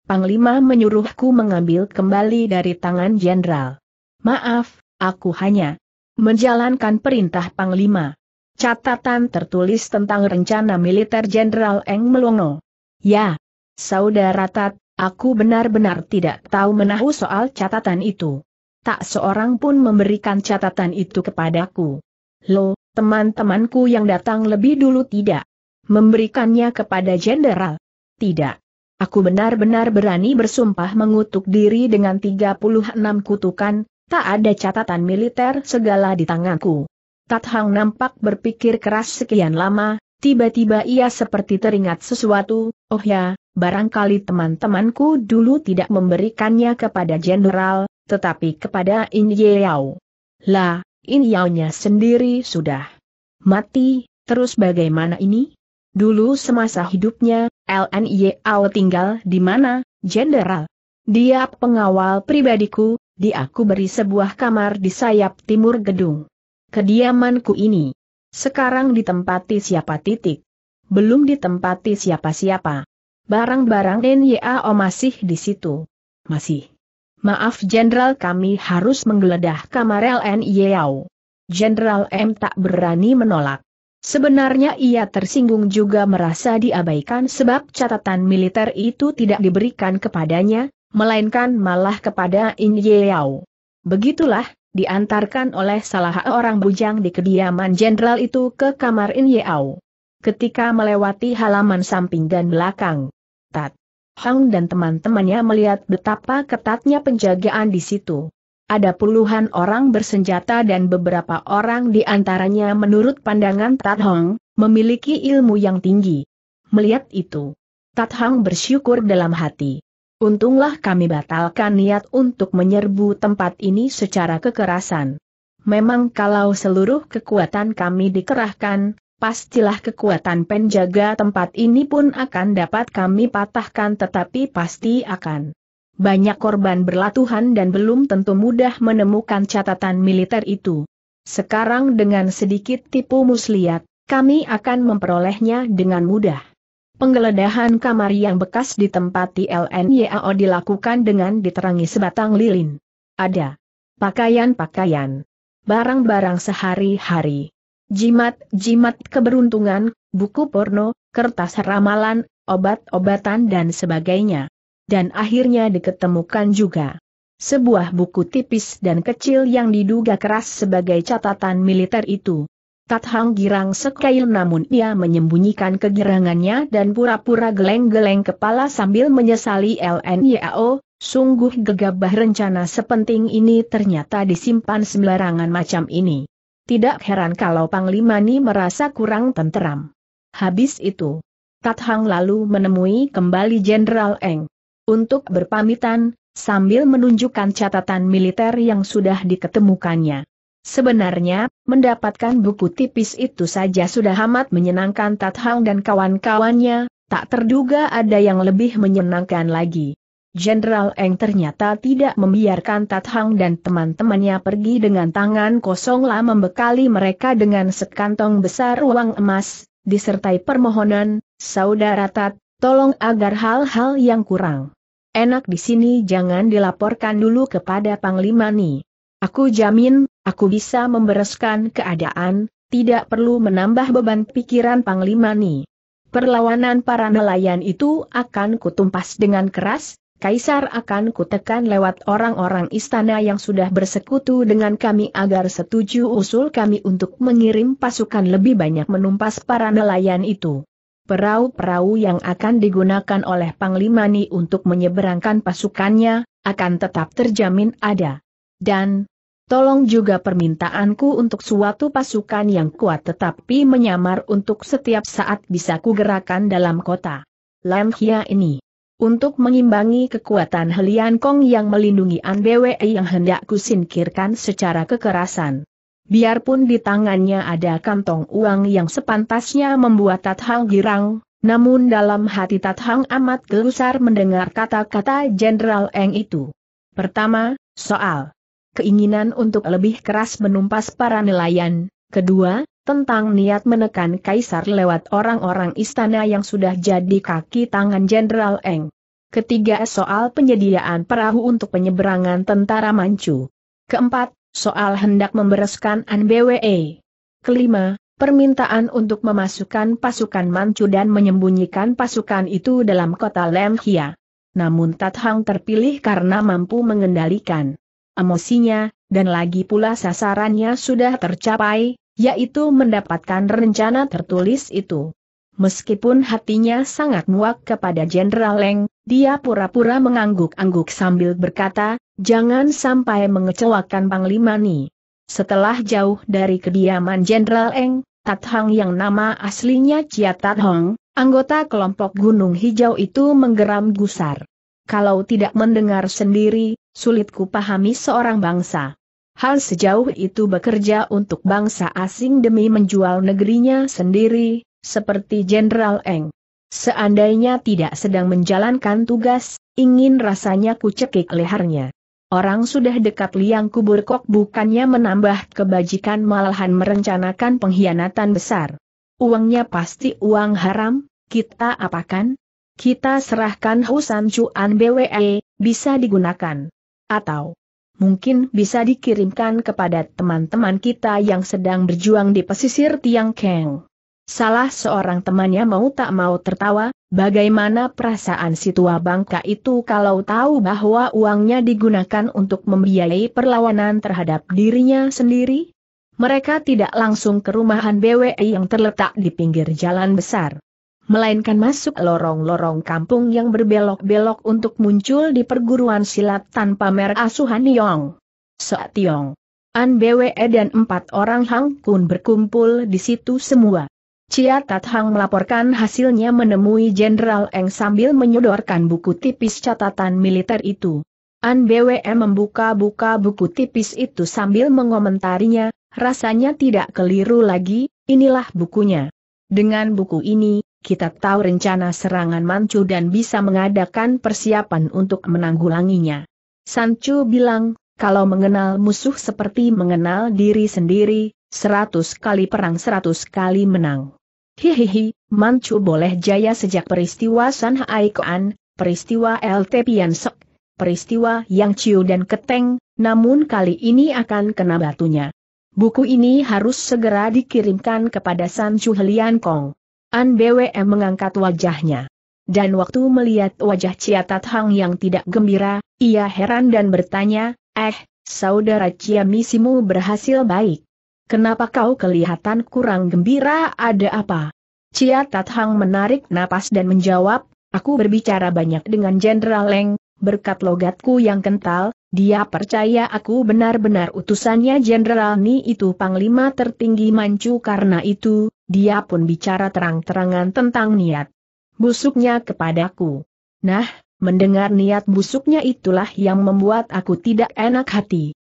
Panglima menyuruhku mengambil kembali dari tangan jenderal. Maaf, aku hanya menjalankan perintah Panglima. Catatan tertulis tentang rencana militer Jenderal Eng Melongo. Ya, saudara Tat, aku benar-benar tidak tahu menahu soal catatan itu. Tak seorang pun memberikan catatan itu kepadaku. Lo, teman-temanku yang datang lebih dulu tidak memberikannya kepada jenderal. Tidak. Aku benar-benar berani bersumpah mengutuk diri dengan 36 kutukan, tak ada catatan militer segala di tanganku. Tat Hang nampak berpikir keras sekian lama, tiba-tiba ia seperti teringat sesuatu, oh ya, barangkali teman-temanku dulu tidak memberikannya kepada jenderal, tetapi kepada In Yao. Lah, In Yao-nya sendiri sudah mati, terus bagaimana ini? Dulu semasa hidupnya, LNYAO tinggal di mana, Jenderal? Dia pengawal pribadiku, di aku beri sebuah kamar di sayap timur gedung. Kediamanku ini. Sekarang ditempati siapa titik. Belum ditempati siapa-siapa. Barang-barang NYAO masih di situ. Masih. Maaf Jenderal kami harus menggeledah kamar LNYAO. Jenderal M tak berani menolak. Sebenarnya ia tersinggung juga merasa diabaikan sebab catatan militer itu tidak diberikan kepadanya, melainkan malah kepada In Begitulah, diantarkan oleh salah orang bujang di kediaman jenderal itu ke kamar In Ketika melewati halaman samping dan belakang, Tat Hang dan teman-temannya melihat betapa ketatnya penjagaan di situ. Ada puluhan orang bersenjata dan beberapa orang di antaranya menurut pandangan Tat Hong, memiliki ilmu yang tinggi. Melihat itu, Tat Hong bersyukur dalam hati. Untunglah kami batalkan niat untuk menyerbu tempat ini secara kekerasan. Memang kalau seluruh kekuatan kami dikerahkan, pastilah kekuatan penjaga tempat ini pun akan dapat kami patahkan tetapi pasti akan banyak korban berlatuhan dan belum tentu mudah menemukan catatan militer itu. Sekarang dengan sedikit tipu muslihat, kami akan memperolehnya dengan mudah. Penggeledahan kamar yang bekas ditempati LNYAO dilakukan dengan diterangi sebatang lilin. Ada pakaian-pakaian, barang-barang sehari-hari, jimat-jimat keberuntungan, buku porno, kertas ramalan, obat-obatan dan sebagainya dan akhirnya diketemukan juga. Sebuah buku tipis dan kecil yang diduga keras sebagai catatan militer itu. Tat Hang girang sekail namun ia menyembunyikan kegirangannya dan pura-pura geleng-geleng kepala sambil menyesali LNYAO, sungguh gegabah rencana sepenting ini ternyata disimpan sembarangan macam ini. Tidak heran kalau Panglima Ni merasa kurang tenteram. Habis itu, Tat Hang lalu menemui kembali Jenderal Eng untuk berpamitan, sambil menunjukkan catatan militer yang sudah diketemukannya. Sebenarnya, mendapatkan buku tipis itu saja sudah amat menyenangkan Tat Hang dan kawan-kawannya, tak terduga ada yang lebih menyenangkan lagi. Jenderal Eng ternyata tidak membiarkan Tat Hang dan teman-temannya pergi dengan tangan kosong. kosonglah membekali mereka dengan sekantong besar uang emas, disertai permohonan, saudara Tat, tolong agar hal-hal yang kurang Enak di sini jangan dilaporkan dulu kepada Panglima Ni. Aku jamin, aku bisa membereskan keadaan, tidak perlu menambah beban pikiran Panglima Ni. Perlawanan para nelayan itu akan kutumpas dengan keras, Kaisar akan kutekan lewat orang-orang istana yang sudah bersekutu dengan kami agar setuju usul kami untuk mengirim pasukan lebih banyak menumpas para nelayan itu. Perahu-perahu yang akan digunakan oleh Panglima Ni untuk menyeberangkan pasukannya, akan tetap terjamin ada. Dan, tolong juga permintaanku untuk suatu pasukan yang kuat tetapi menyamar untuk setiap saat bisa kugerakan dalam kota. Lanhia ini. Untuk mengimbangi kekuatan Helian Kong yang melindungi An yang hendak kusinkirkan secara kekerasan. Biarpun di tangannya ada kantong uang yang sepantasnya membuat Tat girang, namun dalam hati Tat amat gelusar mendengar kata-kata Jenderal Eng itu. Pertama, soal keinginan untuk lebih keras menumpas para nelayan. Kedua, tentang niat menekan kaisar lewat orang-orang istana yang sudah jadi kaki tangan Jenderal Eng. Ketiga soal penyediaan perahu untuk penyeberangan tentara Manchu. Keempat, soal hendak membereskan NBWE. Kelima, permintaan untuk memasukkan pasukan Manchu dan menyembunyikan pasukan itu dalam kota Lemhia. Namun Tathang terpilih karena mampu mengendalikan emosinya, dan lagi pula sasarannya sudah tercapai, yaitu mendapatkan rencana tertulis itu. Meskipun hatinya sangat muak kepada Jenderal Leng, dia pura-pura mengangguk-angguk sambil berkata, jangan sampai mengecewakan Panglima Ni. Setelah jauh dari kediaman Jenderal Eng, Tat Hang yang nama aslinya Chia Tat Hong, anggota kelompok Gunung Hijau itu menggeram gusar. Kalau tidak mendengar sendiri, sulit kupahami seorang bangsa. Hal sejauh itu bekerja untuk bangsa asing demi menjual negerinya sendiri, seperti Jenderal Eng. Seandainya tidak sedang menjalankan tugas, ingin rasanya kucekik lehernya. Orang sudah dekat liang kubur kok bukannya menambah kebajikan malahan merencanakan pengkhianatan besar. Uangnya pasti uang haram, kita apakan? Kita serahkan Husan Chuan BWE, bisa digunakan. Atau mungkin bisa dikirimkan kepada teman-teman kita yang sedang berjuang di pesisir Tiang Keng. Salah seorang temannya mau tak mau tertawa, bagaimana perasaan si tua bangka itu kalau tahu bahwa uangnya digunakan untuk membiayai perlawanan terhadap dirinya sendiri? Mereka tidak langsung ke rumahan BWE yang terletak di pinggir jalan besar. Melainkan masuk lorong-lorong kampung yang berbelok-belok untuk muncul di perguruan silat tanpa merek asuhan Yong. Yong, An BWE dan empat orang Hang Kun berkumpul di situ semua. Cia Tat Hang melaporkan hasilnya menemui Jenderal Eng sambil menyodorkan buku tipis catatan militer itu. An BWM membuka-buka buku tipis itu sambil mengomentarinya, rasanya tidak keliru lagi, inilah bukunya. Dengan buku ini, kita tahu rencana serangan Manchu dan bisa mengadakan persiapan untuk menanggulanginya. Sancho bilang, kalau mengenal musuh seperti mengenal diri sendiri, seratus kali perang seratus kali menang. Hihihi, Manchu boleh jaya sejak peristiwa San Hai peristiwa LT Piansek, peristiwa Yang Ciu dan Keteng, namun kali ini akan kena batunya. Buku ini harus segera dikirimkan kepada San Chu Helian Kong. An BWM mengangkat wajahnya. Dan waktu melihat wajah Ciatat Hang yang tidak gembira, ia heran dan bertanya, eh, saudara misimu berhasil baik. Kenapa kau kelihatan kurang gembira ada apa? Cia Tat Hang menarik napas dan menjawab, aku berbicara banyak dengan Jenderal Leng, berkat logatku yang kental, dia percaya aku benar-benar utusannya Jenderal Ni itu panglima tertinggi Manchu karena itu, dia pun bicara terang-terangan tentang niat busuknya kepadaku. Nah, mendengar niat busuknya itulah yang membuat aku tidak enak hati.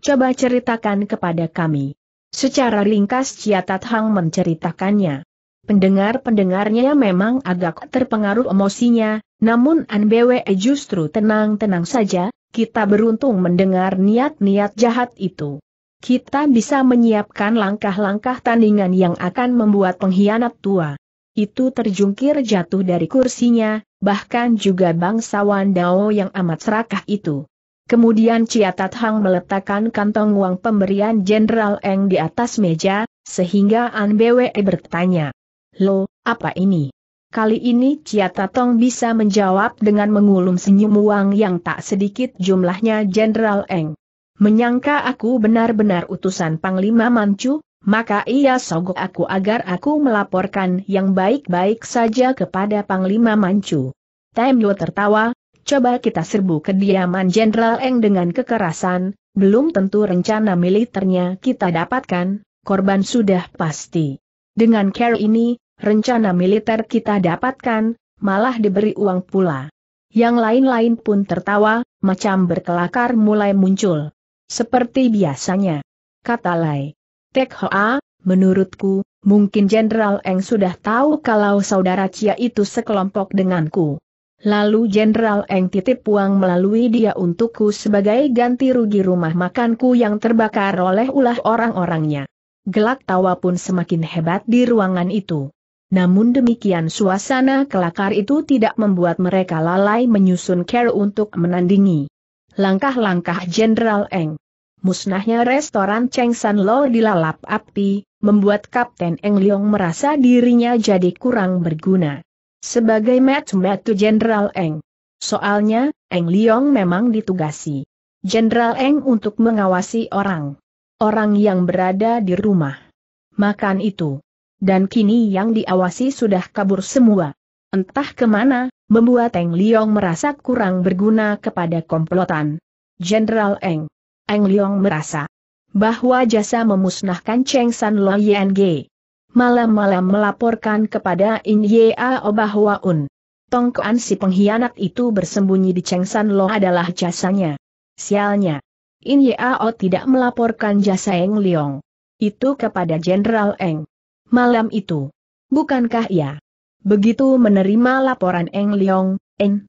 Coba ceritakan kepada kami. Secara ringkas Ciatat Hang menceritakannya. Pendengar-pendengarnya memang agak terpengaruh emosinya, namun Anbewe justru tenang-tenang saja, kita beruntung mendengar niat-niat jahat itu. Kita bisa menyiapkan langkah-langkah tandingan yang akan membuat pengkhianat tua. Itu terjungkir jatuh dari kursinya, bahkan juga bangsawan Dao yang amat serakah itu. Kemudian Chia Tat Hang meletakkan kantong uang pemberian Jenderal Eng di atas meja, sehingga An Bwe bertanya. Lo, apa ini? Kali ini Chia Tatong bisa menjawab dengan mengulum senyum uang yang tak sedikit jumlahnya Jenderal Eng. Menyangka aku benar-benar utusan Panglima Mancu, maka ia sogok aku agar aku melaporkan yang baik-baik saja kepada Panglima Manchu. Temyo tertawa, coba kita serbu kediaman Jenderal Eng dengan kekerasan, belum tentu rencana militernya kita dapatkan, korban sudah pasti. Dengan care ini, rencana militer kita dapatkan, malah diberi uang pula. Yang lain-lain pun tertawa, macam berkelakar mulai muncul. Seperti biasanya. Kata Lai. Tek Hoa, menurutku, mungkin Jenderal Eng sudah tahu kalau saudara Cia itu sekelompok denganku. Lalu Jenderal Eng titip uang melalui dia untukku sebagai ganti rugi rumah makanku yang terbakar oleh ulah orang-orangnya. Gelak tawa pun semakin hebat di ruangan itu. Namun demikian suasana kelakar itu tidak membuat mereka lalai menyusun care untuk menandingi. Langkah-langkah Jenderal Eng. Musnahnya restoran Cheng San Lo dilalap api, membuat Kapten Eng Leong merasa dirinya jadi kurang berguna. Sebagai match metu Jenderal Eng. Soalnya, Eng Liong memang ditugasi. Jenderal Eng untuk mengawasi orang. Orang yang berada di rumah. Makan itu. Dan kini yang diawasi sudah kabur semua. Entah kemana, membuat Eng Liong merasa kurang berguna kepada komplotan. Jenderal Eng. Eng Liong merasa bahwa jasa memusnahkan Cheng San Lo Yen Ge malam-malam melaporkan kepada In Ao bahwa Un Tongkoan si pengkhianat itu bersembunyi di Cheng San Lo adalah jasanya. Sialnya, In Ao tidak melaporkan jasa Eng Leong. Itu kepada Jenderal Eng. Malam itu, bukankah ya? Begitu menerima laporan Eng Leong, Eng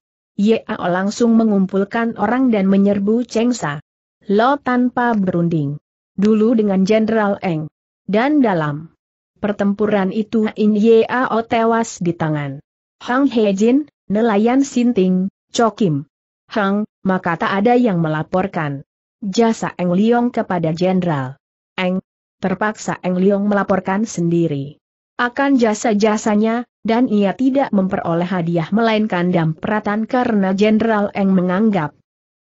Ao langsung mengumpulkan orang dan menyerbu Cheng Sa Lo tanpa berunding. Dulu dengan Jenderal Eng. Dan dalam Pertempuran itu In Yeo tewas di tangan. Hang Hejin, nelayan Sinting, Chokim. Hang, maka tak ada yang melaporkan. Jasa Eng Liong kepada Jenderal. Eng, terpaksa Eng Liong melaporkan sendiri. Akan jasa-jasanya, dan ia tidak memperoleh hadiah melainkan dampratan karena Jenderal Eng menganggap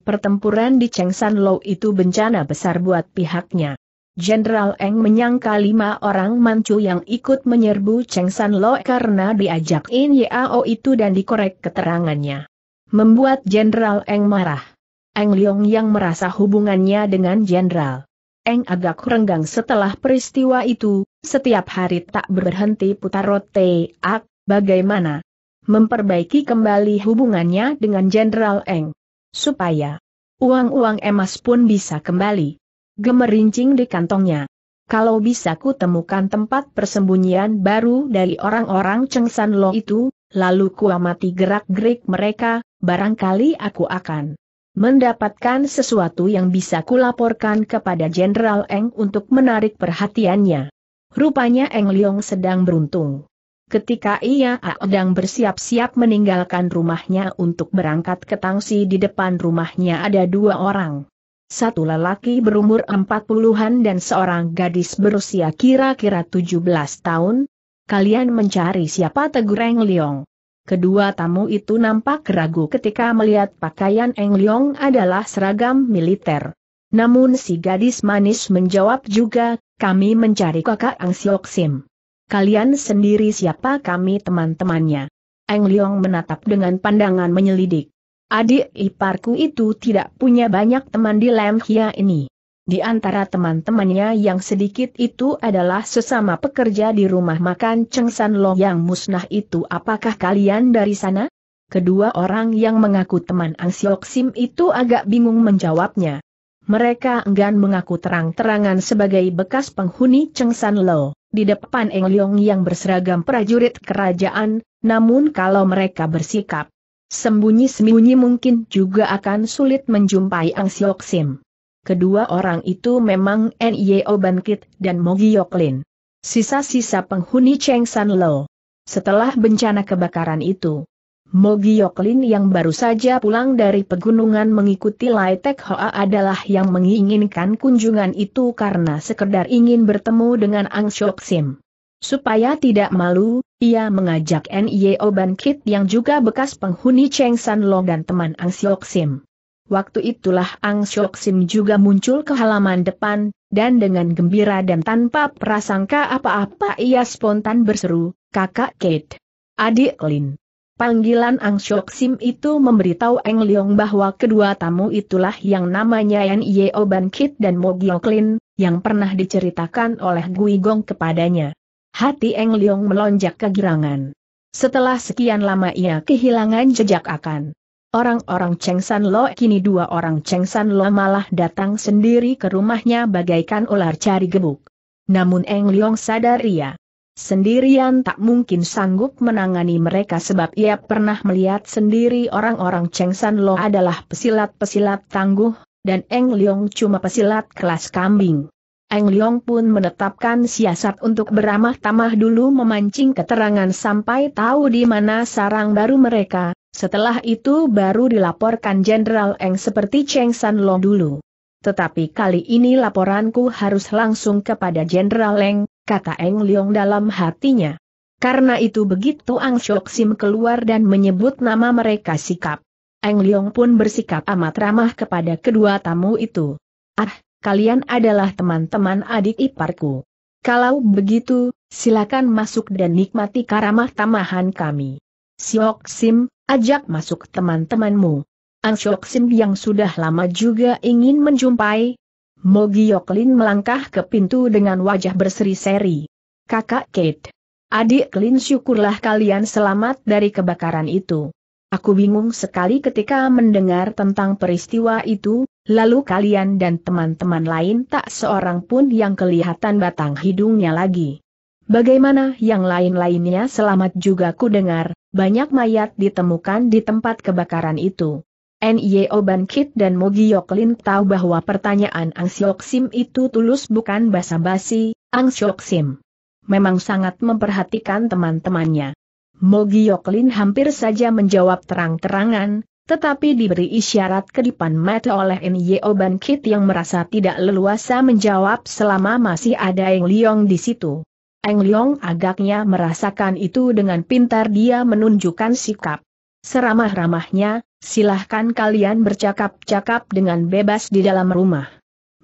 pertempuran di San itu bencana besar buat pihaknya. Jenderal Eng menyangka lima orang mancu yang ikut menyerbu Cheng San Lo karena diajak In Yao itu dan dikorek keterangannya. Membuat Jenderal Eng marah. Eng Leong yang merasa hubungannya dengan Jenderal. Eng agak renggang setelah peristiwa itu, setiap hari tak berhenti putar rote ak, bagaimana memperbaiki kembali hubungannya dengan Jenderal Eng. Supaya uang-uang emas pun bisa kembali gemerincing di kantongnya. Kalau bisa ku temukan tempat persembunyian baru dari orang-orang Cengsan Lo itu, lalu ku amati gerak-gerik mereka, barangkali aku akan mendapatkan sesuatu yang bisa kulaporkan kepada Jenderal Eng untuk menarik perhatiannya. Rupanya Eng Leong sedang beruntung. Ketika ia sedang bersiap-siap meninggalkan rumahnya untuk berangkat ke Tangsi di depan rumahnya ada dua orang satu lelaki berumur empat puluhan dan seorang gadis berusia kira-kira tujuh belas tahun, kalian mencari siapa tegur Eng Leong. Kedua tamu itu nampak ragu ketika melihat pakaian Eng Leong adalah seragam militer. Namun si gadis manis menjawab juga, kami mencari kakak Ang Siok Sim. Kalian sendiri siapa kami teman-temannya? Eng Leong menatap dengan pandangan menyelidik. Adik iparku itu tidak punya banyak teman di Lemhia ini. Di antara teman-temannya yang sedikit itu adalah sesama pekerja di rumah makan Cheng San Lo yang musnah itu apakah kalian dari sana? Kedua orang yang mengaku teman Ang Siok Sim itu agak bingung menjawabnya. Mereka enggan mengaku terang-terangan sebagai bekas penghuni Cheng San Lo, di depan Eng Leong yang berseragam prajurit kerajaan, namun kalau mereka bersikap Sembunyi-sembunyi mungkin juga akan sulit menjumpai Ang Siok Sim. Kedua orang itu memang Nio Bankit dan Mogi Yoklin. Sisa-sisa penghuni Cheng San Lo. Setelah bencana kebakaran itu, Mogi Yoklin yang baru saja pulang dari pegunungan mengikuti Lai Tek Hoa adalah yang menginginkan kunjungan itu karena sekedar ingin bertemu dengan Ang Siok Sim. Supaya tidak malu, ia mengajak N.I.O. Ban Kit yang juga bekas penghuni Cheng San Long dan teman Ang Siok Sim. Waktu itulah Ang Siok Sim juga muncul ke halaman depan, dan dengan gembira dan tanpa prasangka apa-apa ia spontan berseru, kakak Kate. Adik Lin. Panggilan Ang Siok Sim itu memberitahu Eng Leong bahwa kedua tamu itulah yang namanya N.I.O. Ban Kit dan Mo Lin, yang pernah diceritakan oleh Gui Gong kepadanya hati Eng Leong melonjak kegirangan. Setelah sekian lama ia kehilangan jejak akan. Orang-orang Cheng San Lo kini dua orang Cheng San Lo malah datang sendiri ke rumahnya bagaikan ular cari gebuk. Namun Eng Leong sadar ia sendirian tak mungkin sanggup menangani mereka sebab ia pernah melihat sendiri orang-orang Cheng San Lo adalah pesilat-pesilat tangguh, dan Eng Leong cuma pesilat kelas kambing. Eng Leong pun menetapkan siasat untuk beramah tamah dulu memancing keterangan sampai tahu di mana sarang baru mereka, setelah itu baru dilaporkan Jenderal Eng seperti Cheng San Long dulu. Tetapi kali ini laporanku harus langsung kepada Jenderal Eng, kata Eng Leong dalam hatinya. Karena itu begitu Ang Shok Sim keluar dan menyebut nama mereka sikap. Eng Leong pun bersikap amat ramah kepada kedua tamu itu. Ah, kalian adalah teman-teman adik iparku. Kalau begitu, silakan masuk dan nikmati karamah tamahan kami. Siok Sim, ajak masuk teman-temanmu. Ang Siok Sim yang sudah lama juga ingin menjumpai. Mogi Yoklin melangkah ke pintu dengan wajah berseri-seri. Kakak Kate. Adik Klin syukurlah kalian selamat dari kebakaran itu. Aku bingung sekali ketika mendengar tentang peristiwa itu, Lalu kalian dan teman-teman lain tak seorang pun yang kelihatan batang hidungnya lagi. Bagaimana yang lain-lainnya selamat juga ku dengar, banyak mayat ditemukan di tempat kebakaran itu. N.Y.O. Ban Kit dan Mogi Lin tahu bahwa pertanyaan Ang Siok Sim itu tulus bukan basa-basi, Ang Siok Sim. Memang sangat memperhatikan teman-temannya. Mogi Lin hampir saja menjawab terang-terangan, tetapi diberi isyarat kedipan mata oleh Nyeo Ban Kit yang merasa tidak leluasa menjawab selama masih ada Eng Liong di situ. Eng Leong agaknya merasakan itu dengan pintar dia menunjukkan sikap. Seramah-ramahnya, silahkan kalian bercakap-cakap dengan bebas di dalam rumah.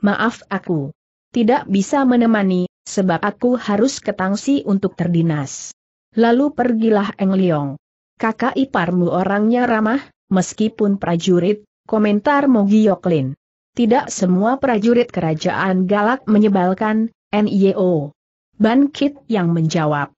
Maaf aku. Tidak bisa menemani, sebab aku harus ke Tangsi untuk terdinas. Lalu pergilah Eng Leong. Kakak iparmu orangnya ramah, meskipun prajurit, komentar Mogioklin. Tidak semua prajurit kerajaan galak menyebalkan, NIO. Bankit yang menjawab.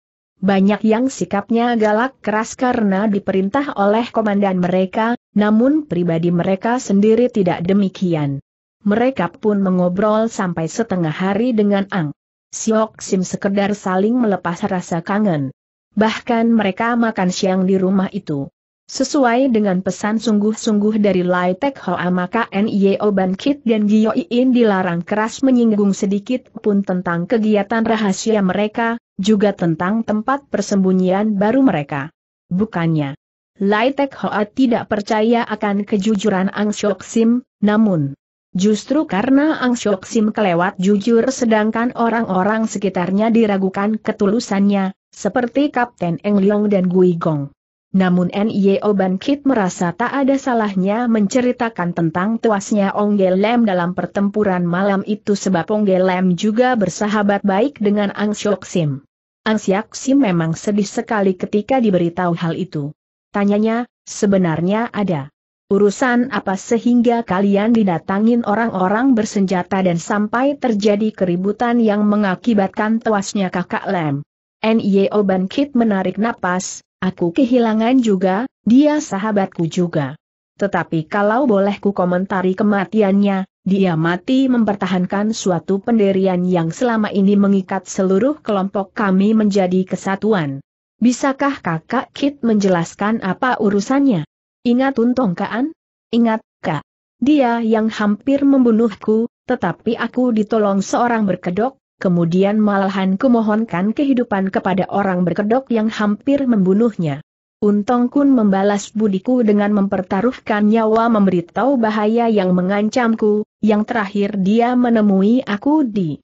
Banyak yang sikapnya galak keras karena diperintah oleh komandan mereka, namun pribadi mereka sendiri tidak demikian. Mereka pun mengobrol sampai setengah hari dengan Ang. Siok Sim sekedar saling melepas rasa kangen. Bahkan mereka makan siang di rumah itu. Sesuai dengan pesan sungguh-sungguh dari Lai Tek Hoa maka NIO Ban Kit dan Gyo Iin dilarang keras menyinggung sedikit pun tentang kegiatan rahasia mereka, juga tentang tempat persembunyian baru mereka. Bukannya. Lai Tek Hoa tidak percaya akan kejujuran Ang Shok Sim, namun justru karena Ang Shok Sim kelewat jujur sedangkan orang-orang sekitarnya diragukan ketulusannya, seperti Kapten Eng Leong dan Gui Gong. Namun Nio e Ban merasa tak ada salahnya menceritakan tentang tuasnya Ong Lem dalam pertempuran malam itu sebab Ong Lem juga bersahabat baik dengan Ang Siok Sim. Ang Siok Sim memang sedih sekali ketika diberitahu hal itu. Tanyanya, sebenarnya ada. Urusan apa sehingga kalian didatangin orang-orang bersenjata dan sampai terjadi keributan yang mengakibatkan tuasnya kakak Lem? Nio e Ban menarik napas, Aku kehilangan juga, dia sahabatku juga. Tetapi kalau boleh ku komentari kematiannya, dia mati mempertahankan suatu pendirian yang selama ini mengikat seluruh kelompok kami menjadi kesatuan. Bisakah kakak Kit menjelaskan apa urusannya? Ingat untung kaan? Ingat, kak. Dia yang hampir membunuhku, tetapi aku ditolong seorang berkedok, kemudian malahan kumohonkan kehidupan kepada orang berkedok yang hampir membunuhnya. Untung Kun membalas budiku dengan mempertaruhkan nyawa memberitahu bahaya yang mengancamku, yang terakhir dia menemui aku di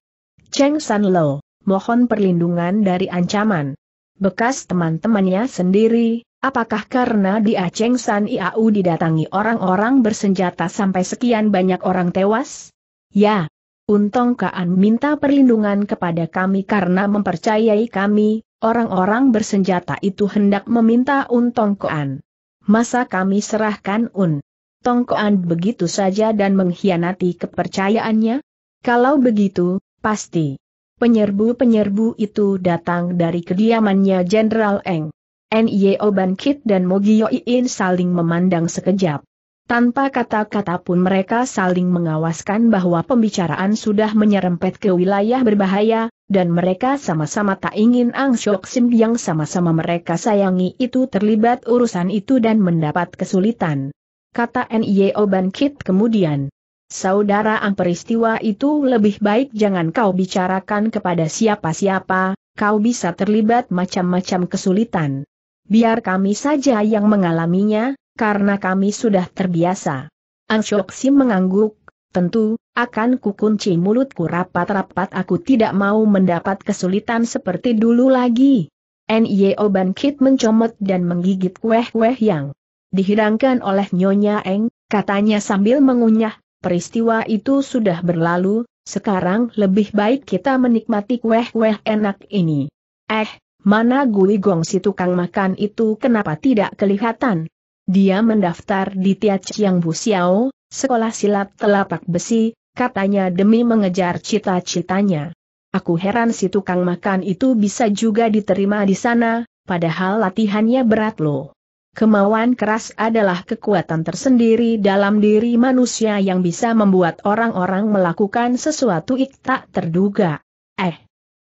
Cheng San Lo, mohon perlindungan dari ancaman. Bekas teman-temannya sendiri, apakah karena di Cheng San Iau didatangi orang-orang bersenjata sampai sekian banyak orang tewas? Ya, Untung Kaan minta perlindungan kepada kami karena mempercayai kami, orang-orang bersenjata itu hendak meminta Untong Kaan. Masa kami serahkan Un? Tongkoan begitu saja dan mengkhianati kepercayaannya? Kalau begitu, pasti. Penyerbu-penyerbu itu datang dari kediamannya Jenderal Eng. Nio Ban Kit dan Mogio Iin saling memandang sekejap. Tanpa kata-kata pun mereka saling mengawaskan bahwa pembicaraan sudah menyerempet ke wilayah berbahaya, dan mereka sama-sama tak ingin Ang Syok Sim yang sama-sama mereka sayangi itu terlibat urusan itu dan mendapat kesulitan. Kata N.I.O. Ban Kit kemudian. Saudara Ang peristiwa itu lebih baik jangan kau bicarakan kepada siapa-siapa, kau bisa terlibat macam-macam kesulitan. Biar kami saja yang mengalaminya, karena kami sudah terbiasa. Anshok Sim mengangguk, tentu, akan kukunci mulutku rapat-rapat aku tidak mau mendapat kesulitan seperti dulu lagi. N.Y.O. Ban Kit mencomot dan menggigit kueh-kueh yang dihidangkan oleh Nyonya Eng, katanya sambil mengunyah, peristiwa itu sudah berlalu, sekarang lebih baik kita menikmati kueh-kueh enak ini. Eh, mana Gui Gong si tukang makan itu kenapa tidak kelihatan? Dia mendaftar di bu Busiao, sekolah silat telapak besi, katanya demi mengejar cita-citanya. Aku heran si tukang makan itu bisa juga diterima di sana, padahal latihannya berat loh. Kemauan keras adalah kekuatan tersendiri dalam diri manusia yang bisa membuat orang-orang melakukan sesuatu ik tak terduga. Eh,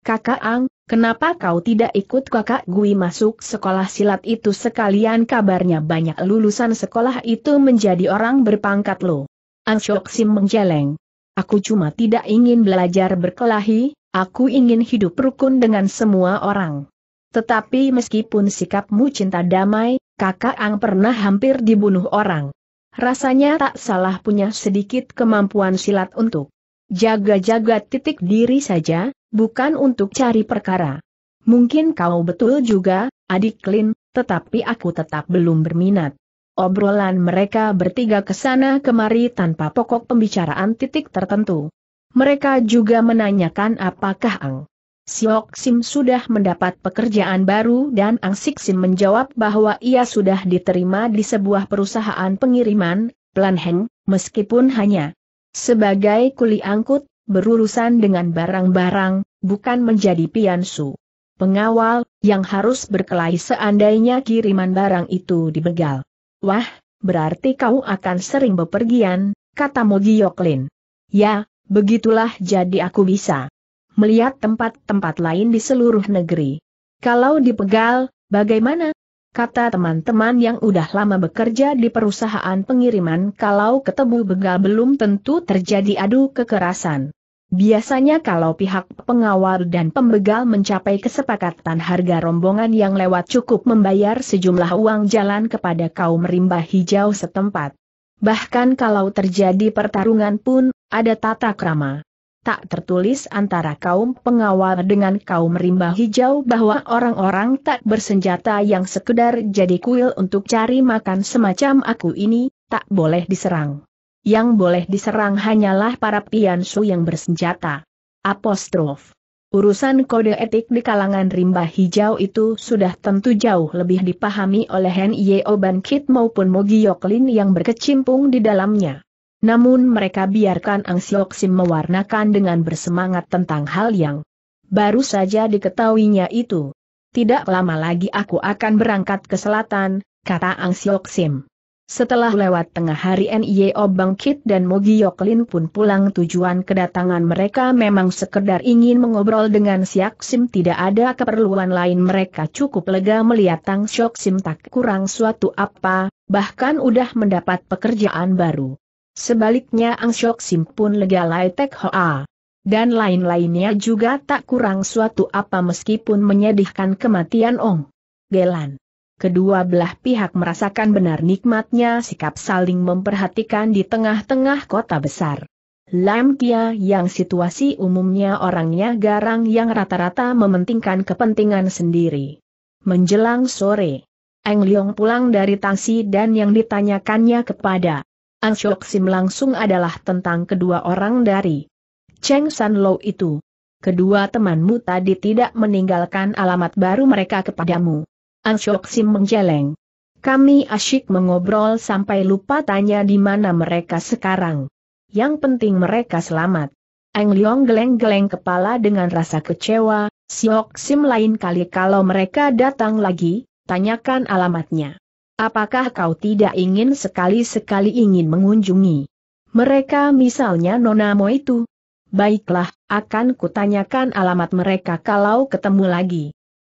Kakak Ang, kenapa kau tidak ikut kakak Gui masuk sekolah silat itu sekalian kabarnya banyak lulusan sekolah itu menjadi orang berpangkat lo. Ang Shok Sim menjeleng. Aku cuma tidak ingin belajar berkelahi, aku ingin hidup rukun dengan semua orang. Tetapi meskipun sikapmu cinta damai, kakak Ang pernah hampir dibunuh orang. Rasanya tak salah punya sedikit kemampuan silat untuk jaga-jaga titik diri saja, bukan untuk cari perkara. Mungkin kau betul juga, adik Lin, tetapi aku tetap belum berminat. Obrolan mereka bertiga ke sana kemari tanpa pokok pembicaraan titik tertentu. Mereka juga menanyakan apakah Ang Siok Sim sudah mendapat pekerjaan baru dan Ang Sik Sim menjawab bahwa ia sudah diterima di sebuah perusahaan pengiriman, Plan Heng, meskipun hanya sebagai kuli angkut, berurusan dengan barang-barang, bukan menjadi piansu. Pengawal, yang harus berkelahi seandainya kiriman barang itu dibegal. Wah, berarti kau akan sering bepergian, kata Mogi Mogioklin. Ya, begitulah jadi aku bisa melihat tempat-tempat lain di seluruh negeri. Kalau dipegal, bagaimana? Kata teman-teman yang udah lama bekerja di perusahaan pengiriman kalau ketemu begal belum tentu terjadi adu kekerasan. Biasanya kalau pihak pengawal dan pembegal mencapai kesepakatan harga rombongan yang lewat cukup membayar sejumlah uang jalan kepada kaum rimba hijau setempat. Bahkan kalau terjadi pertarungan pun, ada tata krama. Tak tertulis antara kaum pengawal dengan kaum rimba hijau bahwa orang-orang tak bersenjata yang sekedar jadi kuil untuk cari makan semacam aku ini, tak boleh diserang yang boleh diserang hanyalah para piansu yang bersenjata. Apostrof. Urusan kode etik di kalangan rimba hijau itu sudah tentu jauh lebih dipahami oleh Hen Oban Kit maupun Mogi Mogioklin yang berkecimpung di dalamnya. Namun mereka biarkan Sim mewarnakan dengan bersemangat tentang hal yang baru saja diketahuinya itu. Tidak lama lagi aku akan berangkat ke selatan, kata Sim. Setelah lewat tengah hari NIO bangkit dan Mogi Yoklin pun pulang tujuan kedatangan mereka memang sekedar ingin mengobrol dengan Siak Sim tidak ada keperluan lain mereka cukup lega melihat Tang Siak Sim tak kurang suatu apa, bahkan udah mendapat pekerjaan baru. Sebaliknya Ang Siak Sim pun lega Lai Hoa. Dan lain-lainnya juga tak kurang suatu apa meskipun menyedihkan kematian Ong. Gelan. Kedua belah pihak merasakan benar nikmatnya sikap saling memperhatikan di tengah-tengah kota besar. Lam Kia yang situasi umumnya orangnya garang yang rata-rata mementingkan kepentingan sendiri. Menjelang sore, Eng Leong pulang dari tangsi dan yang ditanyakannya kepada Ang Shok Sim langsung adalah tentang kedua orang dari Cheng San Lo itu. Kedua temanmu tadi tidak meninggalkan alamat baru mereka kepadamu. Ang Syok Sim menjeleng. Kami asyik mengobrol sampai lupa tanya di mana mereka sekarang. Yang penting mereka selamat. Ang Leong geleng-geleng kepala dengan rasa kecewa, Siok Sim lain kali kalau mereka datang lagi, tanyakan alamatnya. Apakah kau tidak ingin sekali-sekali ingin mengunjungi? Mereka misalnya Nona Mo itu. Baiklah, akan kutanyakan alamat mereka kalau ketemu lagi.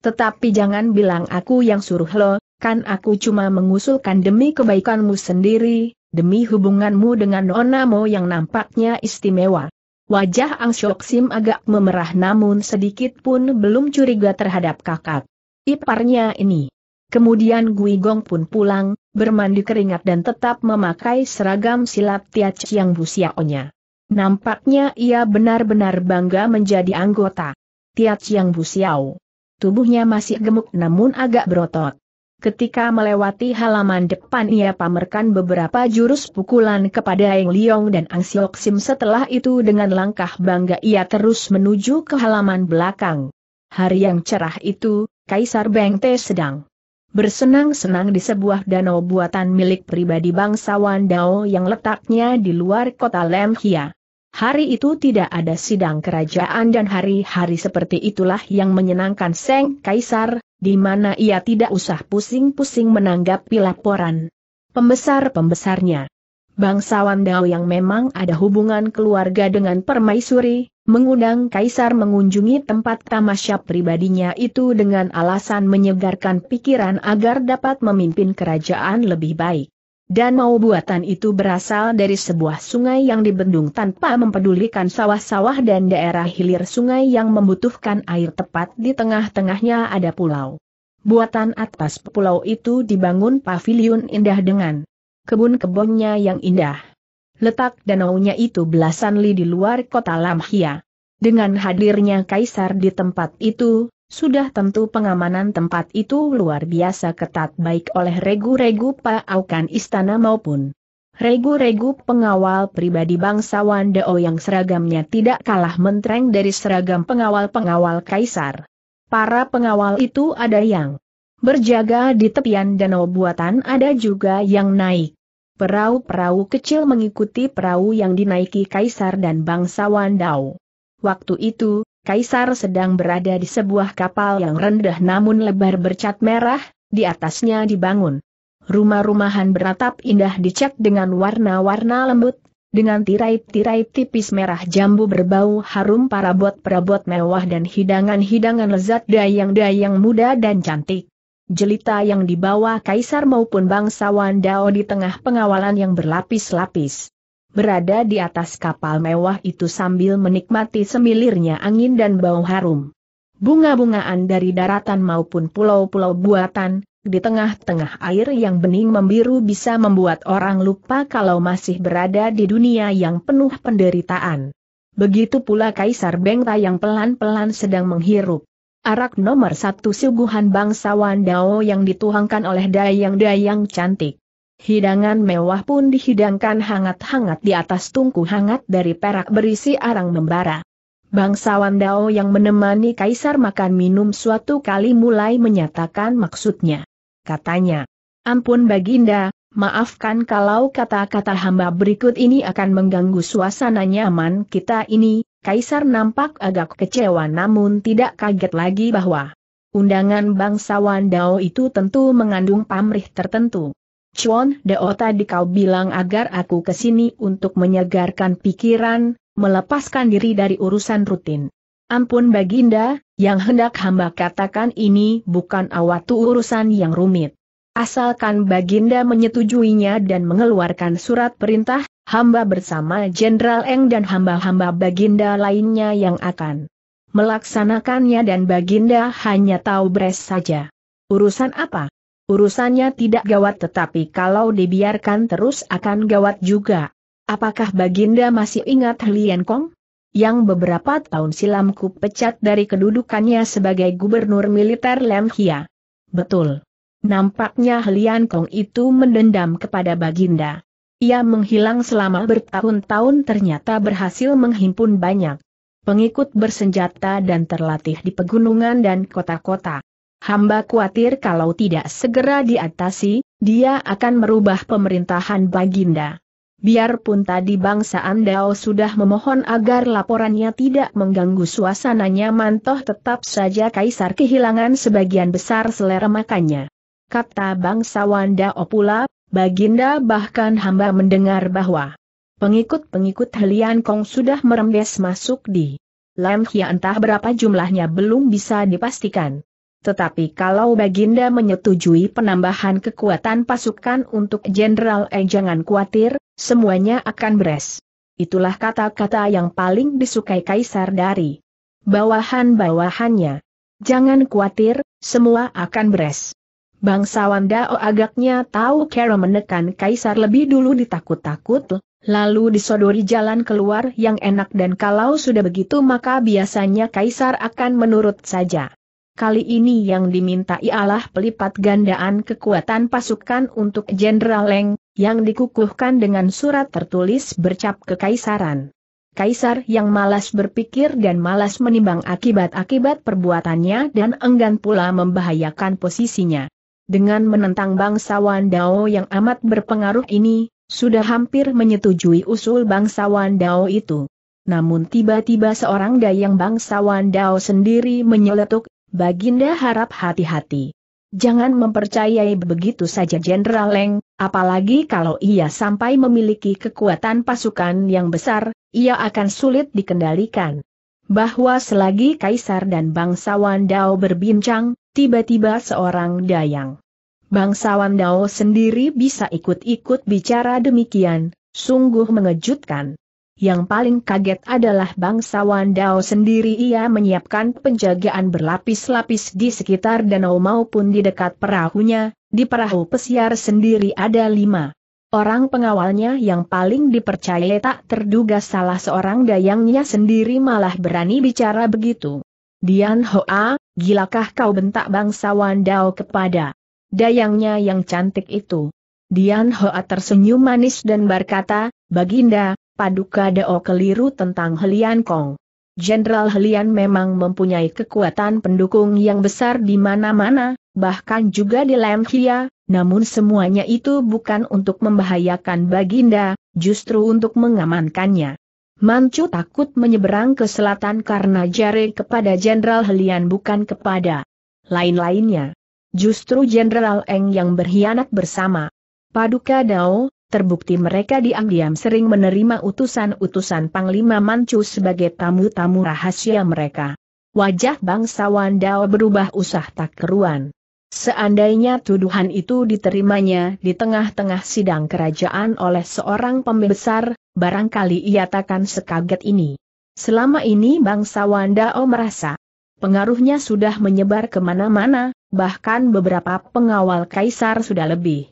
Tetapi jangan bilang aku yang suruh lo, kan aku cuma mengusulkan demi kebaikanmu sendiri, demi hubunganmu dengan Onamo yang nampaknya istimewa. Wajah Ang Syok Sim agak memerah namun sedikit pun belum curiga terhadap kakak. Iparnya ini. Kemudian Gui Gong pun pulang, bermandi keringat dan tetap memakai seragam silat Chiang yang Xiaonya. Nampaknya ia benar-benar bangga menjadi anggota Chiang yang busiao. Tubuhnya masih gemuk namun agak berotot. Ketika melewati halaman depan ia pamerkan beberapa jurus pukulan kepada Eng Liong dan Ang Siok Sim setelah itu dengan langkah bangga ia terus menuju ke halaman belakang. Hari yang cerah itu, Kaisar Te sedang bersenang-senang di sebuah danau buatan milik pribadi bangsawan Dao yang letaknya di luar kota Lemhia. Hari itu tidak ada sidang kerajaan dan hari-hari seperti itulah yang menyenangkan Seng Kaisar, di mana ia tidak usah pusing-pusing menanggapi laporan pembesar-pembesarnya. Bangsawan Dao yang memang ada hubungan keluarga dengan permaisuri, mengundang kaisar mengunjungi tempat tamasya pribadinya itu dengan alasan menyegarkan pikiran agar dapat memimpin kerajaan lebih baik dan mau buatan itu berasal dari sebuah sungai yang dibendung tanpa mempedulikan sawah-sawah dan daerah hilir sungai yang membutuhkan air tepat di tengah-tengahnya ada pulau. Buatan atas pulau itu dibangun pavilion indah dengan kebun-kebunnya yang indah. Letak danaunya itu belasan li di luar kota Lamhia. Dengan hadirnya kaisar di tempat itu, sudah tentu pengamanan tempat itu luar biasa ketat baik oleh regu-regu paaukan istana maupun regu-regu pengawal pribadi bangsawan Dao yang seragamnya tidak kalah mentereng dari seragam pengawal-pengawal kaisar. Para pengawal itu ada yang berjaga di tepian danau buatan ada juga yang naik. Perahu-perahu kecil mengikuti perahu yang dinaiki kaisar dan bangsawan Dao. Waktu itu, Kaisar sedang berada di sebuah kapal yang rendah namun lebar bercat merah, di atasnya dibangun. Rumah-rumahan beratap indah dicat dengan warna-warna lembut, dengan tirai-tirai tipis merah jambu berbau harum parabot-parabot mewah dan hidangan-hidangan lezat dayang-dayang muda dan cantik. Jelita yang dibawa kaisar maupun bangsawan Dao di tengah pengawalan yang berlapis-lapis berada di atas kapal mewah itu sambil menikmati semilirnya angin dan bau harum. Bunga-bungaan dari daratan maupun pulau-pulau buatan, di tengah-tengah air yang bening membiru bisa membuat orang lupa kalau masih berada di dunia yang penuh penderitaan. Begitu pula Kaisar Bengta yang pelan-pelan sedang menghirup. Arak nomor satu suguhan bangsawan Dao yang dituangkan oleh dayang-dayang cantik. Hidangan mewah pun dihidangkan hangat-hangat di atas tungku hangat dari perak berisi arang membara. Bangsawan Dao yang menemani kaisar makan minum suatu kali mulai menyatakan maksudnya. Katanya, ampun baginda, maafkan kalau kata-kata hamba berikut ini akan mengganggu suasana nyaman kita ini. Kaisar nampak agak kecewa namun tidak kaget lagi bahwa undangan bangsawan Dao itu tentu mengandung pamrih tertentu. Chuan Deo tadi kau bilang agar aku kesini untuk menyegarkan pikiran, melepaskan diri dari urusan rutin. Ampun Baginda, yang hendak hamba katakan ini bukan awatu urusan yang rumit. Asalkan Baginda menyetujuinya dan mengeluarkan surat perintah, hamba bersama Jenderal Eng dan hamba-hamba Baginda lainnya yang akan melaksanakannya dan Baginda hanya tahu beres saja. Urusan apa? Urusannya tidak gawat tetapi kalau dibiarkan terus akan gawat juga. Apakah Baginda masih ingat Lian Kong? Yang beberapa tahun silam ku pecat dari kedudukannya sebagai gubernur militer Lem Betul. Nampaknya Lian Kong itu mendendam kepada Baginda. Ia menghilang selama bertahun-tahun ternyata berhasil menghimpun banyak pengikut bersenjata dan terlatih di pegunungan dan kota-kota. Hamba khawatir kalau tidak segera diatasi, dia akan merubah pemerintahan Baginda. Biarpun tadi bangsa Andao sudah memohon agar laporannya tidak mengganggu suasana nyaman, toh tetap saja Kaisar kehilangan sebagian besar selera makannya. Kata bangsa Wandao pula, Baginda bahkan hamba mendengar bahwa pengikut-pengikut Helian Kong sudah merembes masuk di Lemhia entah berapa jumlahnya belum bisa dipastikan. Tetapi kalau Baginda menyetujui penambahan kekuatan pasukan untuk Jenderal E jangan khawatir, semuanya akan beres. Itulah kata-kata yang paling disukai Kaisar dari bawahan-bawahannya. Jangan khawatir, semua akan beres. Bangsawan Dao oh, agaknya tahu cara menekan Kaisar lebih dulu ditakut-takut, lalu disodori jalan keluar yang enak dan kalau sudah begitu maka biasanya Kaisar akan menurut saja. Kali ini yang diminta ialah pelipat gandaan kekuatan pasukan untuk Jenderal Leng, yang dikukuhkan dengan surat tertulis bercap kekaisaran. Kaisar yang malas berpikir dan malas menimbang akibat-akibat perbuatannya dan enggan pula membahayakan posisinya. Dengan menentang bangsawan Dao yang amat berpengaruh ini, sudah hampir menyetujui usul bangsawan Dao itu. Namun tiba-tiba seorang dayang bangsawan Dao sendiri menyeletuk Baginda harap hati-hati. Jangan mempercayai begitu saja Jenderal Leng, apalagi kalau ia sampai memiliki kekuatan pasukan yang besar, ia akan sulit dikendalikan. Bahwa selagi Kaisar dan bangsawan Dao berbincang, tiba-tiba seorang dayang. Bangsawan Dao sendiri bisa ikut-ikut bicara demikian, sungguh mengejutkan. Yang paling kaget adalah bangsawan Dao sendiri ia menyiapkan penjagaan berlapis-lapis di sekitar danau maupun di dekat perahunya, di perahu pesiar sendiri ada lima. Orang pengawalnya yang paling dipercaya tak terduga salah seorang dayangnya sendiri malah berani bicara begitu. Dian Hoa, gilakah kau bentak bangsawan Dao kepada dayangnya yang cantik itu? Dian Hoa tersenyum manis dan berkata, Baginda, Paduka Dao keliru tentang Helian Kong. Jenderal Helian memang mempunyai kekuatan pendukung yang besar di mana-mana, bahkan juga di Lemhia, namun semuanya itu bukan untuk membahayakan Baginda, justru untuk mengamankannya. Manchu takut menyeberang ke selatan karena jari kepada Jenderal Helian bukan kepada lain-lainnya. Justru Jenderal Eng yang berkhianat bersama. Paduka Dao, terbukti mereka diam-diam sering menerima utusan-utusan Panglima Manchu sebagai tamu-tamu rahasia mereka. Wajah bangsawan Dao berubah usah tak keruan. Seandainya tuduhan itu diterimanya di tengah-tengah sidang kerajaan oleh seorang pembesar, barangkali ia takkan sekaget ini. Selama ini bangsawan Dao merasa pengaruhnya sudah menyebar kemana-mana, bahkan beberapa pengawal kaisar sudah lebih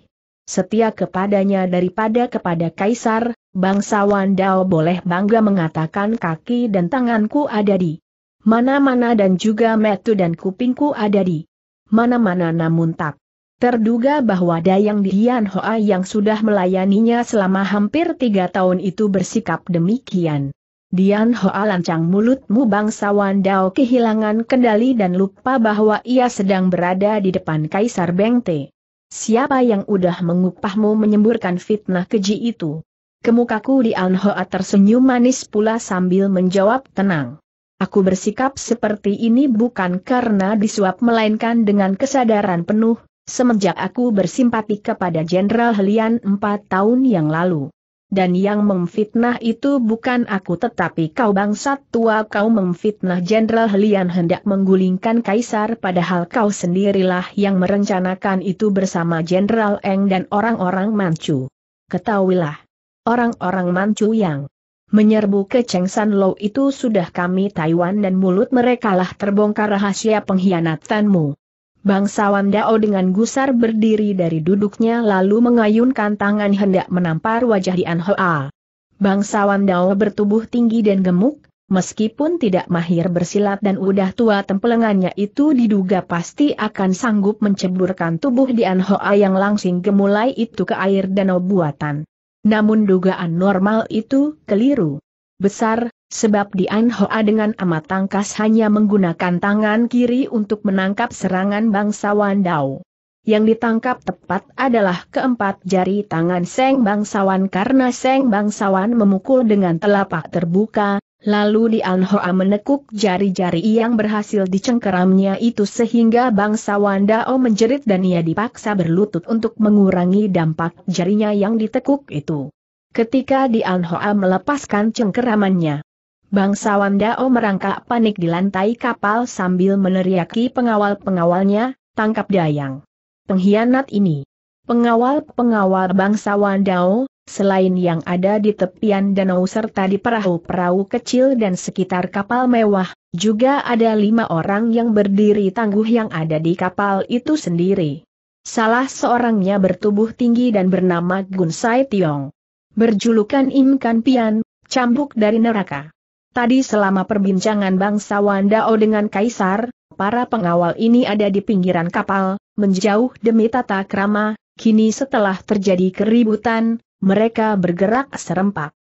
setia kepadanya daripada kepada Kaisar, bangsawan Dao boleh bangga mengatakan kaki dan tanganku ada di mana-mana dan juga metu dan kupingku ada di mana-mana namun tak Terduga bahwa Dayang Dian Hoa yang sudah melayaninya selama hampir tiga tahun itu bersikap demikian. Dian Hoa lancang mulutmu bangsawan Dao kehilangan kendali dan lupa bahwa ia sedang berada di depan Kaisar Bengte. Siapa yang udah mengupahmu menyemburkan fitnah keji itu? Kemukaku di Anhoa tersenyum manis pula sambil menjawab tenang. Aku bersikap seperti ini bukan karena disuap melainkan dengan kesadaran penuh, semenjak aku bersimpati kepada Jenderal Helian empat tahun yang lalu dan yang memfitnah itu bukan aku tetapi kau bangsat tua kau memfitnah Jenderal Helian hendak menggulingkan kaisar padahal kau sendirilah yang merencanakan itu bersama Jenderal Eng dan orang-orang Manchu. Ketahuilah, orang-orang Manchu yang menyerbu ke Chengsan Lo itu sudah kami Taiwan dan mulut merekalah terbongkar rahasia pengkhianatanmu. Bangsawan Dao dengan gusar berdiri dari duduknya lalu mengayunkan tangan hendak menampar wajah Dian Hoa. Bangsawan Dao bertubuh tinggi dan gemuk, meskipun tidak mahir bersilat dan udah tua tempelengannya itu diduga pasti akan sanggup menceburkan tubuh Dian Hoa yang langsing gemulai itu ke air danau buatan. Namun dugaan normal itu keliru. Besar, Sebab di Dian Hoa dengan amat tangkas hanya menggunakan tangan kiri untuk menangkap serangan bangsawan Dao. Yang ditangkap tepat adalah keempat jari tangan Seng Bangsawan karena Seng Bangsawan memukul dengan telapak terbuka, lalu di Dian Hoa menekuk jari-jari yang berhasil dicengkeramnya itu sehingga Bangsawan Dao menjerit dan ia dipaksa berlutut untuk mengurangi dampak jarinya yang ditekuk itu. Ketika di Dian Hoa melepaskan cengkeramannya, bangsawan Dao merangkak panik di lantai kapal sambil meneriaki pengawal-pengawalnya, tangkap Dayang. Pengkhianat ini. Pengawal-pengawal bangsawan Dao, selain yang ada di tepian danau serta di perahu-perahu kecil dan sekitar kapal mewah, juga ada lima orang yang berdiri tangguh yang ada di kapal itu sendiri. Salah seorangnya bertubuh tinggi dan bernama Sai Tiong. Berjulukan Kan Pian, cambuk dari neraka. Tadi selama perbincangan bangsawan Dao dengan Kaisar, para pengawal ini ada di pinggiran kapal, menjauh demi tata krama, kini setelah terjadi keributan, mereka bergerak serempak.